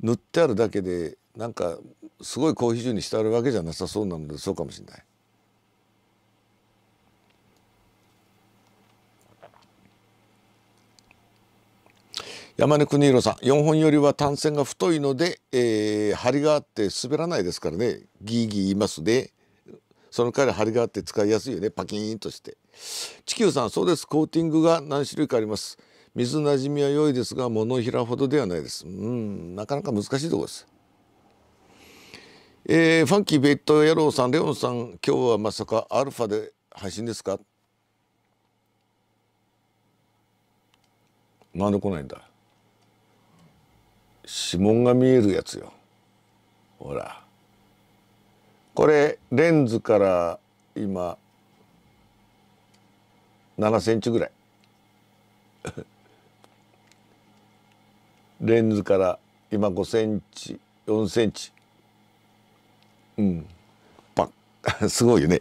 塗ってあるだけでなんかすごいコーヒー中にしてあるわけじゃなさそうなのでそうかもしれない。山根邦弘さん4本よりは単線が太いので、えー、張りがあって滑らないですからねギーギー言いますね。その代わり針があって使いやすいよねパキーンとして地球さんそうですコーティングが何種類かあります水なじみは良いですがモノヒラほどではないですうんなかなか難しいところですえー、ファンキーベッド野郎さんレオンさん今日はまさかアルファで配信ですかなんで来ないんだ指紋が見えるやつよほらこれレンズから今7センチぐらい レンズから今5センチ4センチうんパッ すごいね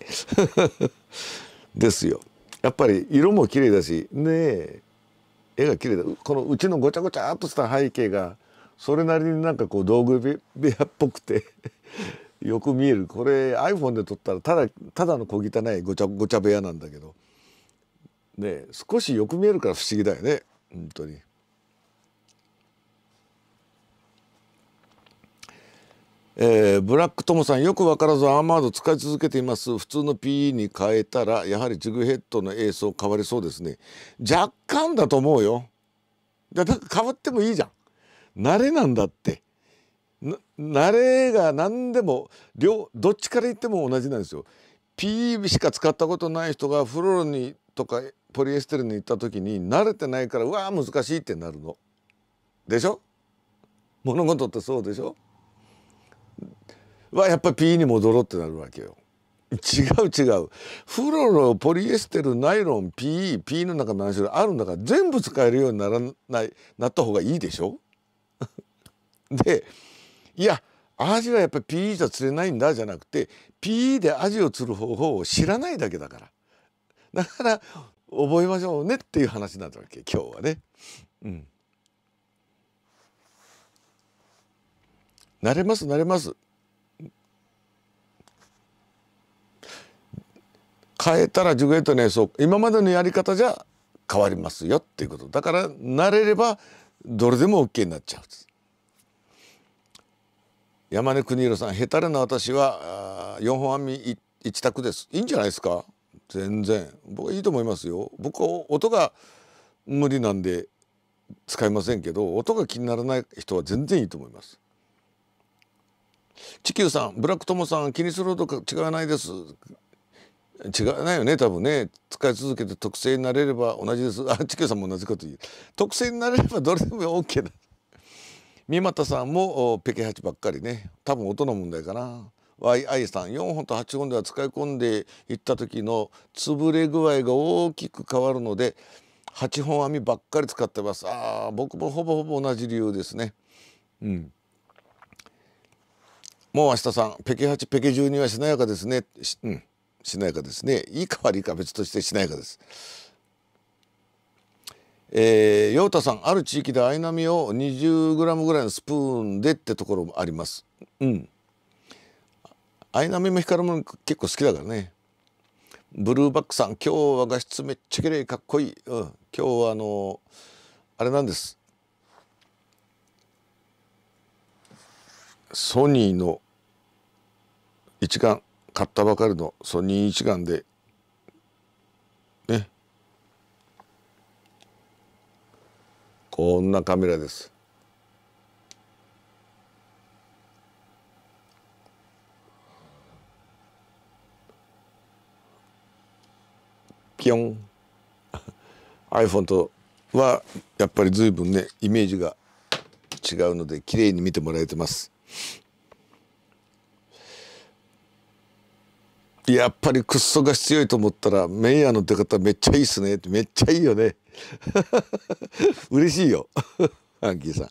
ですよやっぱり色も綺麗だしねえ絵が綺麗だこのうちのごちゃごちゃっとした背景がそれなりになんかこう道具部屋っぽくてよく見えるこれ iPhone で撮ったらただただの小汚いごちゃごちゃ部屋なんだけどね少しよく見えるから不思議だよね本当に。えー、ブラックトモさんよく分からずアーマード使い続けています普通の PE に変えたらやはりジグヘッドのエースを変わりそうですね若干だと思うよだから変わってもいいじゃん慣れなんだって慣れが何でも両どっちから言っても同じなんですよ。PE しか使ったことない人がフロロにとかポリエステルに行った時に慣れてないからうわ難しいってなるの。でしょ物事ってそうでしょはやっぱり PE に戻ろうってなるわけよ。違う違うフロロポリエステルナイロン PEP e の中の何種類あるんだから全部使えるようにならないなった方がいいでしょ でいやアジはやっぱり PE じゃ釣れないんだじゃなくて PE でアジを釣る方法を知らないだけだからだから覚えましょうねっていう話なんだわけ今日はね。うん、慣れます慣れます。変えたらジュゲートねそう今までのやり方じゃ変わりますよっていうことだから慣れればどれでも OK になっちゃう。山根邦弘さんヘタレな私は4本編み1択ですいいんじゃないですか全然僕はいいと思いますよ僕は音が無理なんで使いませんけど音が気にならない人は全然いいと思います地球さんブラックトモさん気にするとか違わないです違わないよね多分ね使い続けて特性になれれば同じですあ地球さんも同じこと言う特性になれればどれでも OK だ三又さんもペケ八ばっかりね多分音の問題かな YI さん4本と8本では使い込んでいった時の潰れ具合が大きく変わるので8本編みばっかり使ってますああ僕もほぼほぼ同じ理由ですねうんもう明日さんペケ八、ペケ十二はしなやかですねうん、しなやかですねいいか悪いか別としてしなやかですえー、陽太さんある地域でアイナミを 20g ぐらいのスプーンでってところもありますうんアイナミも光るもの結構好きだからねブルーバックさん今日は画質めっちゃ綺麗かっこいい、うん、今日はあのあれなんですソニーの一眼買ったばかりのソニー一眼でこんなカメラです。ピョン iPhone とはやっぱり随分ねイメージが違うので綺麗に見てもらえてますやっぱりくっそが強いと思ったらメイヤーの出方めっちゃいいっすねめっちゃいいよね 嬉しいよ アンキーさん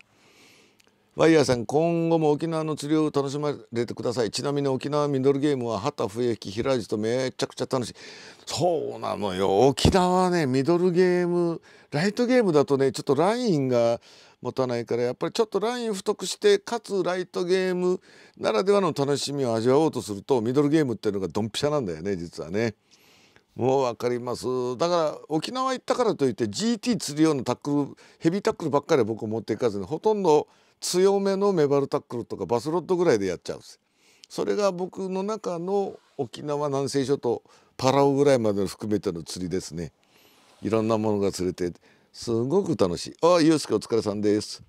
ワイヤーさん今後も沖縄の釣りを楽しまれてくださいちなみに沖縄ミドルゲームは畑笛き平地とめちゃくちゃ楽しいそうなのよ沖縄はねミドルゲームライトゲームだとねちょっとラインが持たないからやっぱりちょっとライン太くしてかつライトゲームならではの楽しみを味わおうとするとミドルゲームっていうのがドンピシャなんだよね実はね。もう分かりますだから沖縄行ったからといって GT 釣るようなタックルヘビータックルばっかりは僕持っていかずにほとんど強めのメバルタックルとかバスロットぐらいでやっちゃうんですそれが僕の中の沖縄南西諸島パラオぐらいまでの含めての釣りですねいろんなものが釣れてすごく楽しいああゆうすけお疲れさんです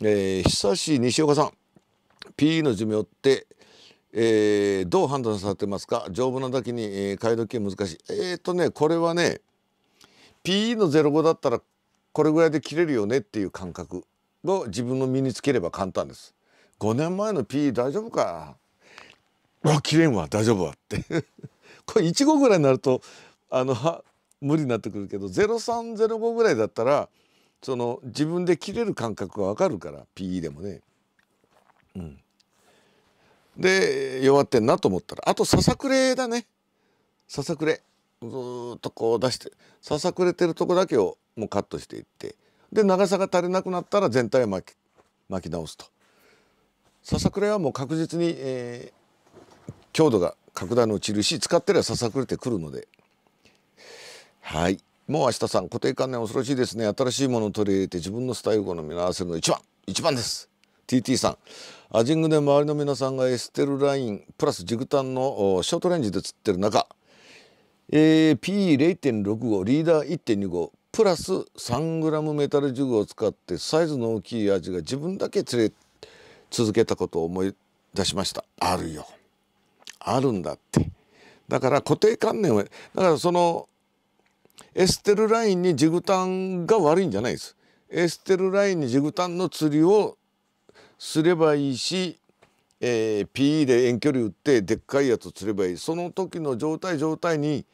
えー、久しい西岡さん P の寿命ってえー、どう判断されてますか丈夫なだけに、えー、買い時難しいえー、っ、とねこれはね PE の05だったらこれぐらいで切れるよねっていう感覚を自分の身につければ簡単です5年前の PE 大丈夫かわ切れんわ大丈夫わって これ1号ぐらいになるとあの無理になってくるけど0305ぐらいだったらその自分で切れる感覚がわかるから PE でもねうん。で弱ってんなと思ったらあとささくれだねささくれずっとこう出してささくれてるとこだけをもうカットしていってで長さが足りなくなったら全体を巻き巻き直すとささくれはもう確実に、えー、強度が格段に落ちるし使ってればささくれてくるのではいもう明日さん固定観念恐ろしいですね新しいものを取り入れて自分のスタイル好みに合わせるの一番一番です TT さんアジングで周りの皆さんがエステルラインプラスジグタンのショートレンジで釣ってる中、えー、PE0.65 リーダー1.25プラス 3g メタルジグを使ってサイズの大きいアジが自分だけ釣れ続けたことを思い出しましたあるよあるんだってだから固定観念はだからそのエステルラインにジグタンが悪いんじゃないですエステルラインにジグタンの釣りをすればいいし、えー、PE で遠距離打ってでっかいやつ釣ればいいその時の状態状態に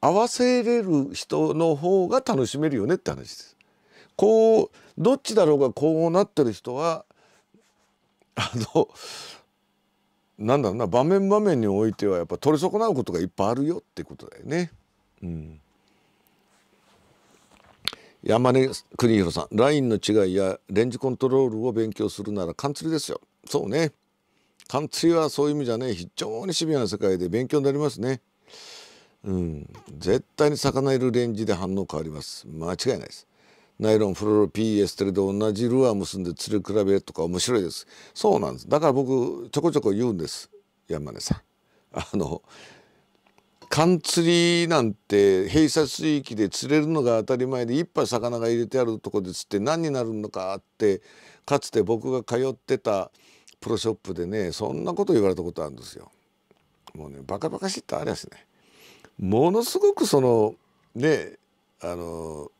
合わせれる人の方が楽しめるよねって話です。こうどっちだろうがこうなってる人はあのなんだろうな場面場面においてはやっぱ取り損なうことがいっぱいあるよってことだよね。うん山根邦弘さんラインの違いやレンジコントロールを勉強するならカンツリですよそうねカンツリはそういう意味じゃね非常にシビアな世界で勉強になりますねうん絶対に魚いるレンジで反応変わります間違いないですナイロンフロロ P エステルで同じルアー結んで釣り比べとか面白いですそうなんですだから僕ちょこちょこ言うんです山根さんあの缶釣りなんて閉鎖水域で釣れるのが当たり前で一杯魚が入れてあるとこで釣って何になるのかってかつて僕が通ってたプロショップでねそんなこと言われたことあるんですよ。もうねバカバカしいってあれですね。ものすごくそのねあの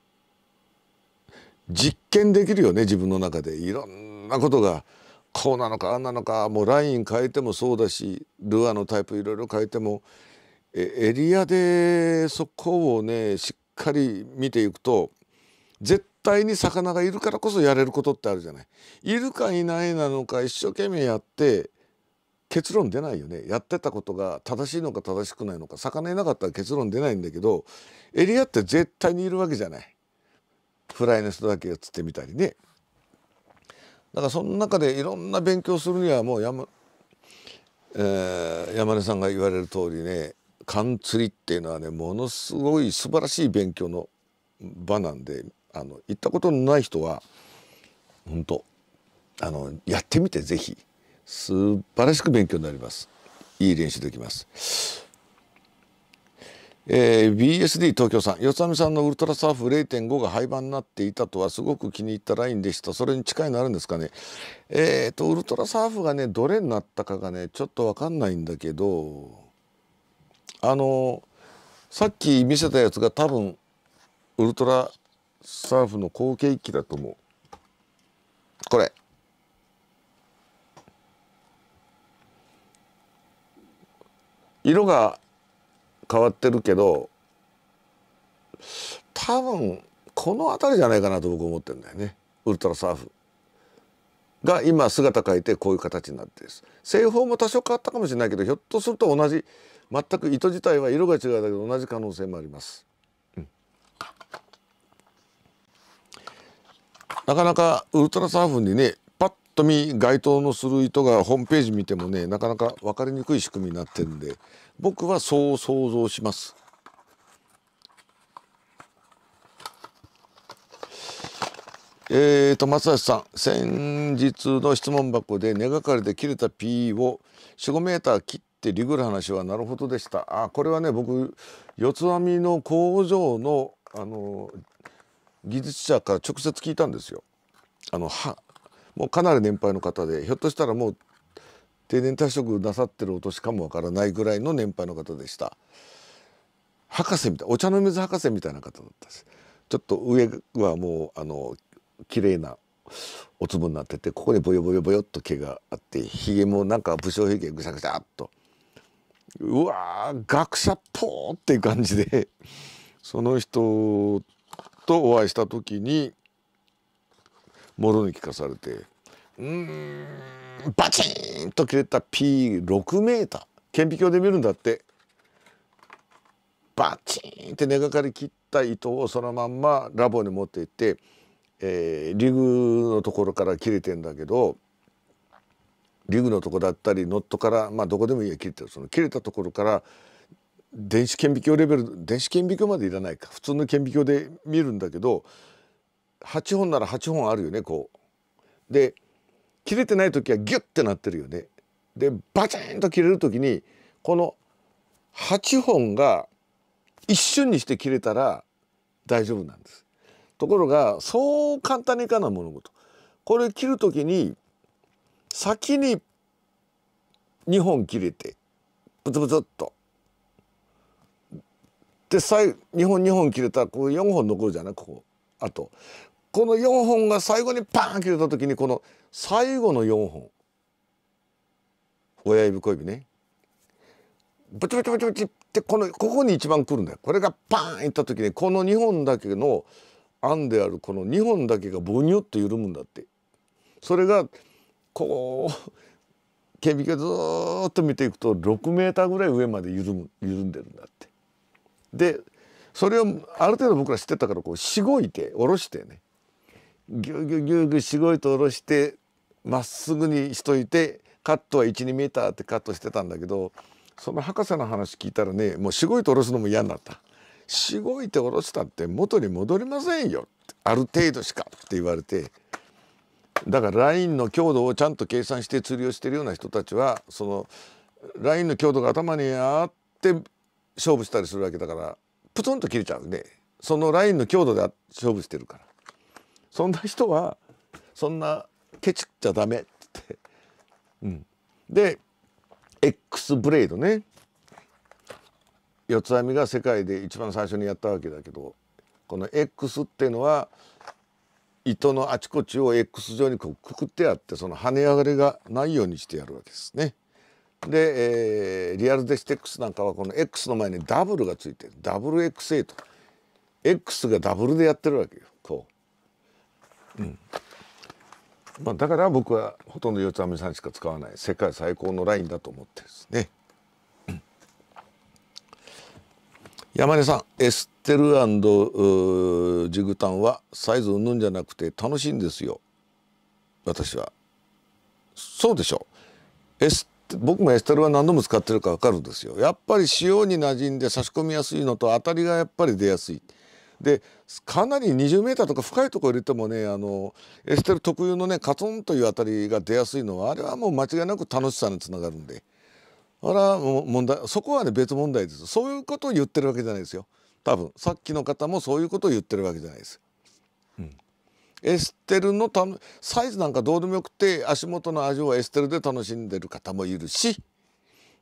実験できるよね自分の中でいろんなことがこうなのかあんなのかもうライン変えてもそうだしルアーのタイプいろいろ変えてもエリアでそこをねしっかり見ていくと絶対に魚がいるからこそやれることってあるじゃない。いるかいないなのか一生懸命やって結論出ないよねやってたことが正しいのか正しくないのか魚いなかったら結論出ないんだけどエリアって絶対にいるわけじゃないフライの人だけ釣ってみたりねだからその中でいろんな勉強するにはもう山,、えー、山根さんが言われる通りね缶釣りっていうのはねものすごい素晴らしい勉強の場なんであの行ったことのない人は本当あのやってみてぜひ素晴らしく勉強になりますいい練習できます。えー、BSD 東京さんよさみさんのウルトラサーフ0.5が廃盤になっていたとはすごく気に入ったラインでしたそれに近いのあるんですかねえっ、ー、とウルトラサーフがねどれになったかがねちょっと分かんないんだけどあのさっき見せたやつが多分ウルトラサーフの後継機だと思うこれ色が変わってるけど多分この辺りじゃないかなと僕思ってるんだよねウルトラサーフが今姿変えてこういう形になってです製法も多少変わったかもしれないけどひょっとすると同じ全く糸自体は色が違うだけど同じ可能性もあります、うん、なかなかウルトラサーフにねパッと見該当のする糸がホームページ見てもねなかなか分かりにくい仕組みになってるんで僕はそう想像します。えーと松橋さん先日の質問箱で根がかりで切れた P を45メーター切っってリグル話はなるほどでしたあこれはね僕四つ編みの工場のあの技術者から直接聞いたんですよあのはもうかなり年配の方でひょっとしたらもう定年退職なさってるお年かもわからないぐらいの年配の方でした博士みたいお茶の水博士みたいな方だったしちょっと上はもうあの綺麗なお粒になっててここにボヨボヨボヨっと毛があってひげもなんか武将ひげぐしゃぐしゃっとうわー学者っぽーっていう感じで その人とお会いした時にもろに聞かされてうんバチンと切れた P6 メーター顕微鏡で見るんだってバチンって根がかり切った糸をそのまんまラボに持っていって、えー、リグのところから切れてんだけどリグのとこだったりノットから、まあ、どこでもいいや切れてるその切れたところから電子顕微鏡レベル電子顕微鏡までいらないか普通の顕微鏡で見るんだけど8本なら8本あるよねこう。で切れてない時はギュッてなってるよね。でバチンと切れる時にこの8本が一瞬にして切れたら大丈夫なんです。ところがそう簡単にいかない物事これ切る時に先に2本切れてブツブツっと。で最2本2本切れたらこの4本残るじゃないここあとこの4本が最後にパーン切れた時にこの最後の4本親指小指ねブチブチブチブチってこのここに一番くるんだよこれがパーンいった時にこの2本だけの編んであるこの2本だけがボニュッと緩むんだってそれがこう顕微鏡ずっと見ていくと6メーターぐらい上まで緩む緩んでるんだって。でそれをある程度僕ら知ってたからこうしごいて下ろしてねぎゅうぎゅうぎゅうぎゅうしごいて下ろしてまっすぐにしといてカットは12メーターってカットしてたんだけどその博士の話聞いたらねもうしごいて下ろすのも嫌になった。しごいて下ろしたって元に戻りませんよある程度しかって言われて。だからラインの強度をちゃんと計算して釣りをしてるような人たちはそのラインの強度が頭にあって勝負したりするわけだからプツンと切れちゃうねそのラインの強度で勝負してるからそんな人はそんなケチっちゃダメって、うん、で X ブレードね四つ編みが世界で一番最初にやったわけだけどこの X っていうのは糸のあちこちを X 状にこうくくってあってその跳ね上がりがないようにしてやるわけですね。で、えー、リアルデステックスなんかはこの X の前にダブルがついてるダブル XA と X がダブルでやってるわけよこう、うんまあ、だから僕はほとんど四つ編みさんしか使わない世界最高のラインだと思ってですね。山根さんエステルジグタンはサイズを縫ぬんじゃなくて楽しいんですよ私はそうでしょエス僕もエステルは何度も使ってるか分かるんですよやっぱり塩に馴染んで差し込みやすいのと当たりがやっぱり出やすいでかなり 20m とか深いとこ入れてもねあのエステル特有のねカツンという当たりが出やすいのはあれはもう間違いなく楽しさにつながるんで。あら問題そこはね別問題ですそういうことを言ってるわけじゃないですよ多分さっきの方もそういうことを言ってるわけじゃないです。うん、エステルのたサイズなんかどうでもよくて足元の味をエステルで楽しんでる方もいるし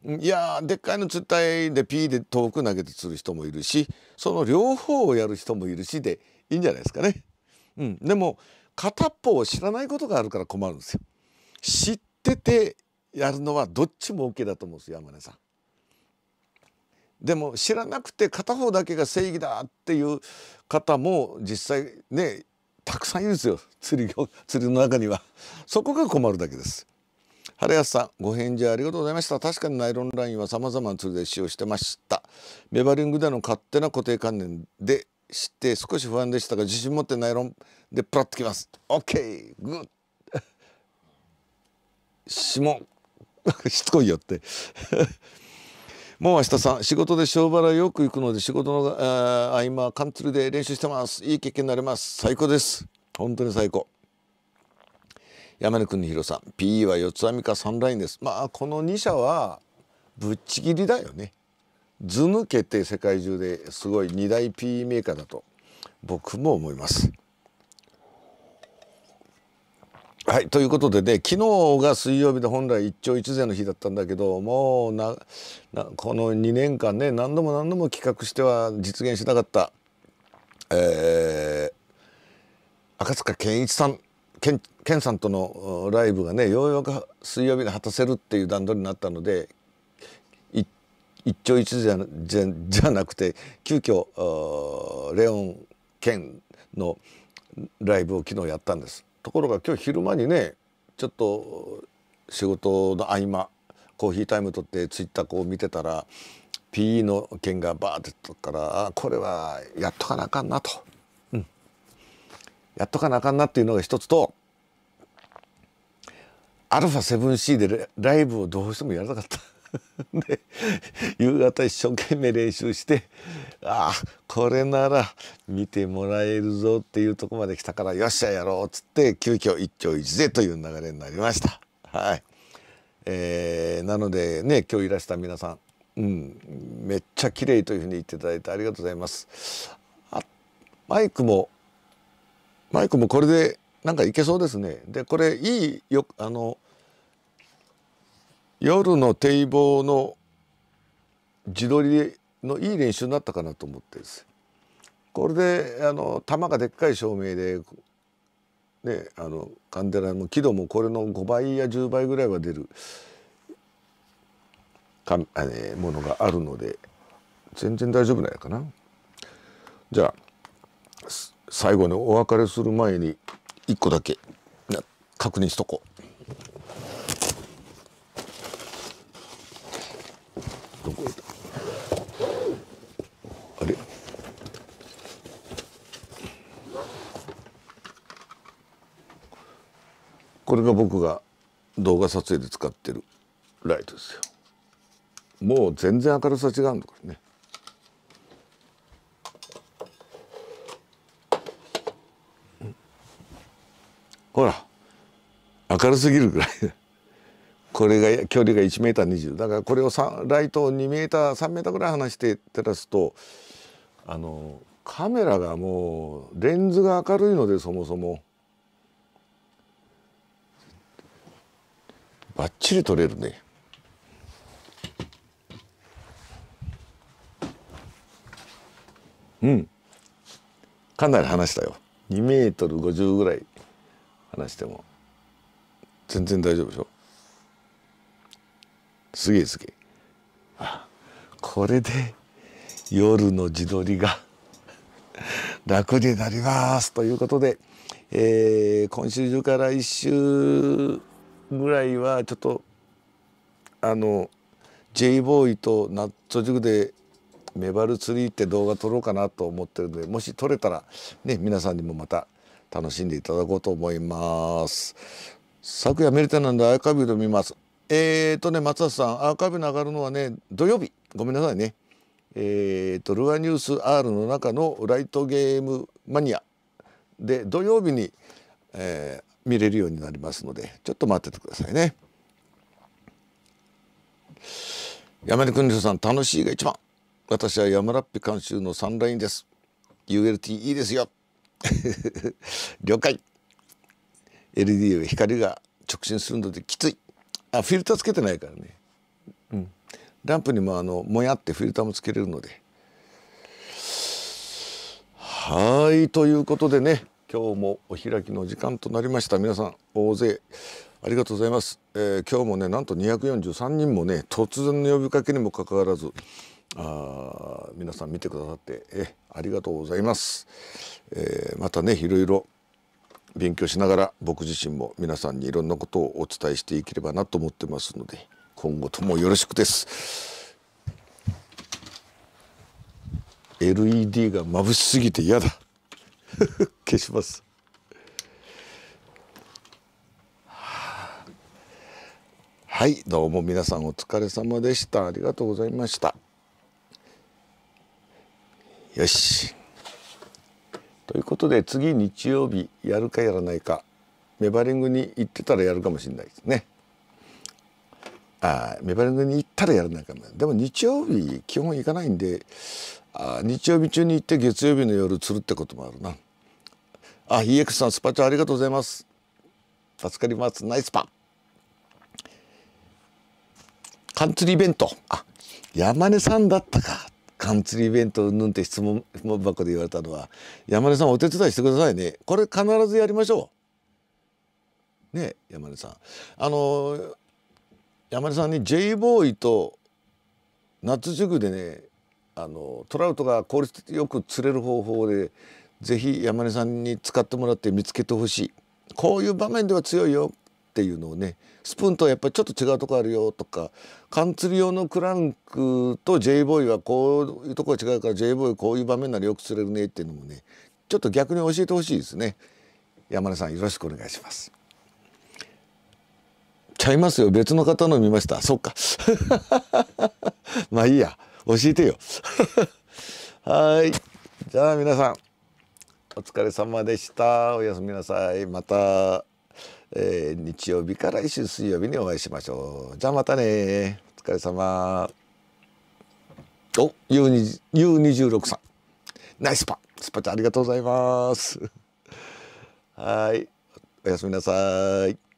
いやでっかいの釣ったいでピーで遠く投げて釣る人もいるしその両方をやる人もいるしでいいんじゃないですかね。うん、でも片方を知らないことがあるから困るんですよ。知っててやるのはどっちも OK だと思うんです山根さん。でも知らなくて片方だけが正義だっていう方も実際ねたくさんいるんですよ釣り 釣りの中にはそこが困るだけです晴安さんご返事ありがとうございました確かにナイロンラインは様々な釣りで使用してましたメバリングでの勝手な固定観念で知って少し不安でしたが自信持ってナイロンでプラッときます OK グッ下 しつこいよって もう明日さん仕事で小腹よく行くので仕事の、え合間カンツルで練習してますいい経験になります最高です本当に最高山根君の広さん PE は四つ編みかサンラインですまあこの2社はぶっちぎりだよね図抜けて世界中ですごい2大 PE メーカーだと僕も思いますはい、ということでね昨日が水曜日で本来一朝一夕の日だったんだけどもうなこの2年間ね何度も何度も企画しては実現しなかった、えー、赤塚健一さん健健さんとのライブがねようやく水曜日に果たせるっていう段取りになったので一朝一夕じゃなくて急遽レオン健のライブを昨日やったんです。ところが今日昼間にねちょっと仕事の合間コーヒータイム取ってツイッターこう見てたら PE の件がバーってとからあこれはやっとかなあかんなと、うん、やっとかなあかんなっていうのが一つとアルファ 7C でライブをどうしてもやらなかった で夕方一生懸命練習してあこれなら見てもらえるぞっていうとこまで来たからよっしゃやろうっつって急遽一丁一でという流れになりました。はいえー、なのでね今日いらした皆さん、うん、めっちゃ綺麗というふうに言っていただいてありがとうございます。あマイクもマイクもこれでなんかいけそうですね。でこれいいよあの夜の堤防の自撮りでのいい練習になったかなと思ってですこれであの球がでっかい照明で、ね、あのカンデラも輝度もこれの5倍や10倍ぐらいは出るか、えものがあるので全然大丈夫なんやかな。じゃあ最後にお別れする前に1個だけ確認しとこう。どこだこれが僕が動画撮影で使ってるライトですよもう全然明るさ違うんだからねほら明るすぎるぐらいこれが距離が 1m20 だからこれをライトを 2m3m ぐらい離して照らすとあのカメラがもうレンズが明るいのでそもそも。バッチリ取れるねうんかなり離したよ2メートル50ぐらい離しても全然大丈夫でしょすげえすげえあこれで夜の自撮りが楽になりますということで、えー、今週中から1週ぐらいはちょっとあの J ボーイとナット塾でメバルツリーって動画撮ろうかなと思ってるのでもし撮れたらね皆さんにもまた楽しんでいただこうと思います。昨夜メルテなんでアーカイブで見ます。えーとね松田さんアーカイブに上がるのはね土曜日ごめんなさいね。えーとルアニュース R の中のライトゲームマニアで土曜日に、えー、見れるようになりますのでちょっと待っててくださいね山根邦さん楽しいが一番私は山ラッピ監修のサンラインです ULT いいですよ 了解 LD は光が直進するのできついあフィルターつけてないからね、うん、ランプにもあのもやってフィルターもつけれるのではいということでね今日もお開きの時間となりました皆さん大勢ありがとうございます、えー、今日もねなんと243人もね突然の呼びかけにもかかわらずあ皆さん見てくださってえありがとうございます、えー、またねいろいろ勉強しながら僕自身も皆さんにいろんなことをお伝えしていければなと思ってますので今後ともよろしくです LED が眩しすぎて嫌だ消します。はい、どうも皆さんお疲れ様でした。ありがとうございました。よし。ということで次日曜日やるかやらないかメバリングに行ってたらやるかもしれないですね。あメバリングに行ったらやらないかもでも日曜日基本行かないんであ日曜日中に行って月曜日の夜釣るってこともあるなあ EX さんスパチャありがとうございます助かりますナイスパカンツリーイベントあ山根さんだったかカンツリーイベントうんぬんって質問箱で言われたのは山根さんお手伝いしてくださいねこれ必ずやりましょうね山根さんあの山根さんに J ボーイと夏塾でねあのトラウトが効率よく釣れる方法でぜひ山根さんに使ってもらって見つけてほしいこういう場面では強いよっていうのをねスプーンとはやっぱりちょっと違うとこあるよとか缶釣り用のクランクと J ボーイはこういうとこが違うから J ボーイこういう場面ならよく釣れるねっていうのもねちょっと逆に教えてほしいですね山根さんよろしくお願いしますちゃいますよ別の方の見ましたそっか まあいいや教えてよ はいじゃあ皆さんお疲れ様でしたおやすみなさいまた、えー、日曜日から来週水曜日にお会いしましょうじゃあまたねお疲れ様お U20 U26 さんナイスパスパちゃんありがとうございます はいおやすみなさい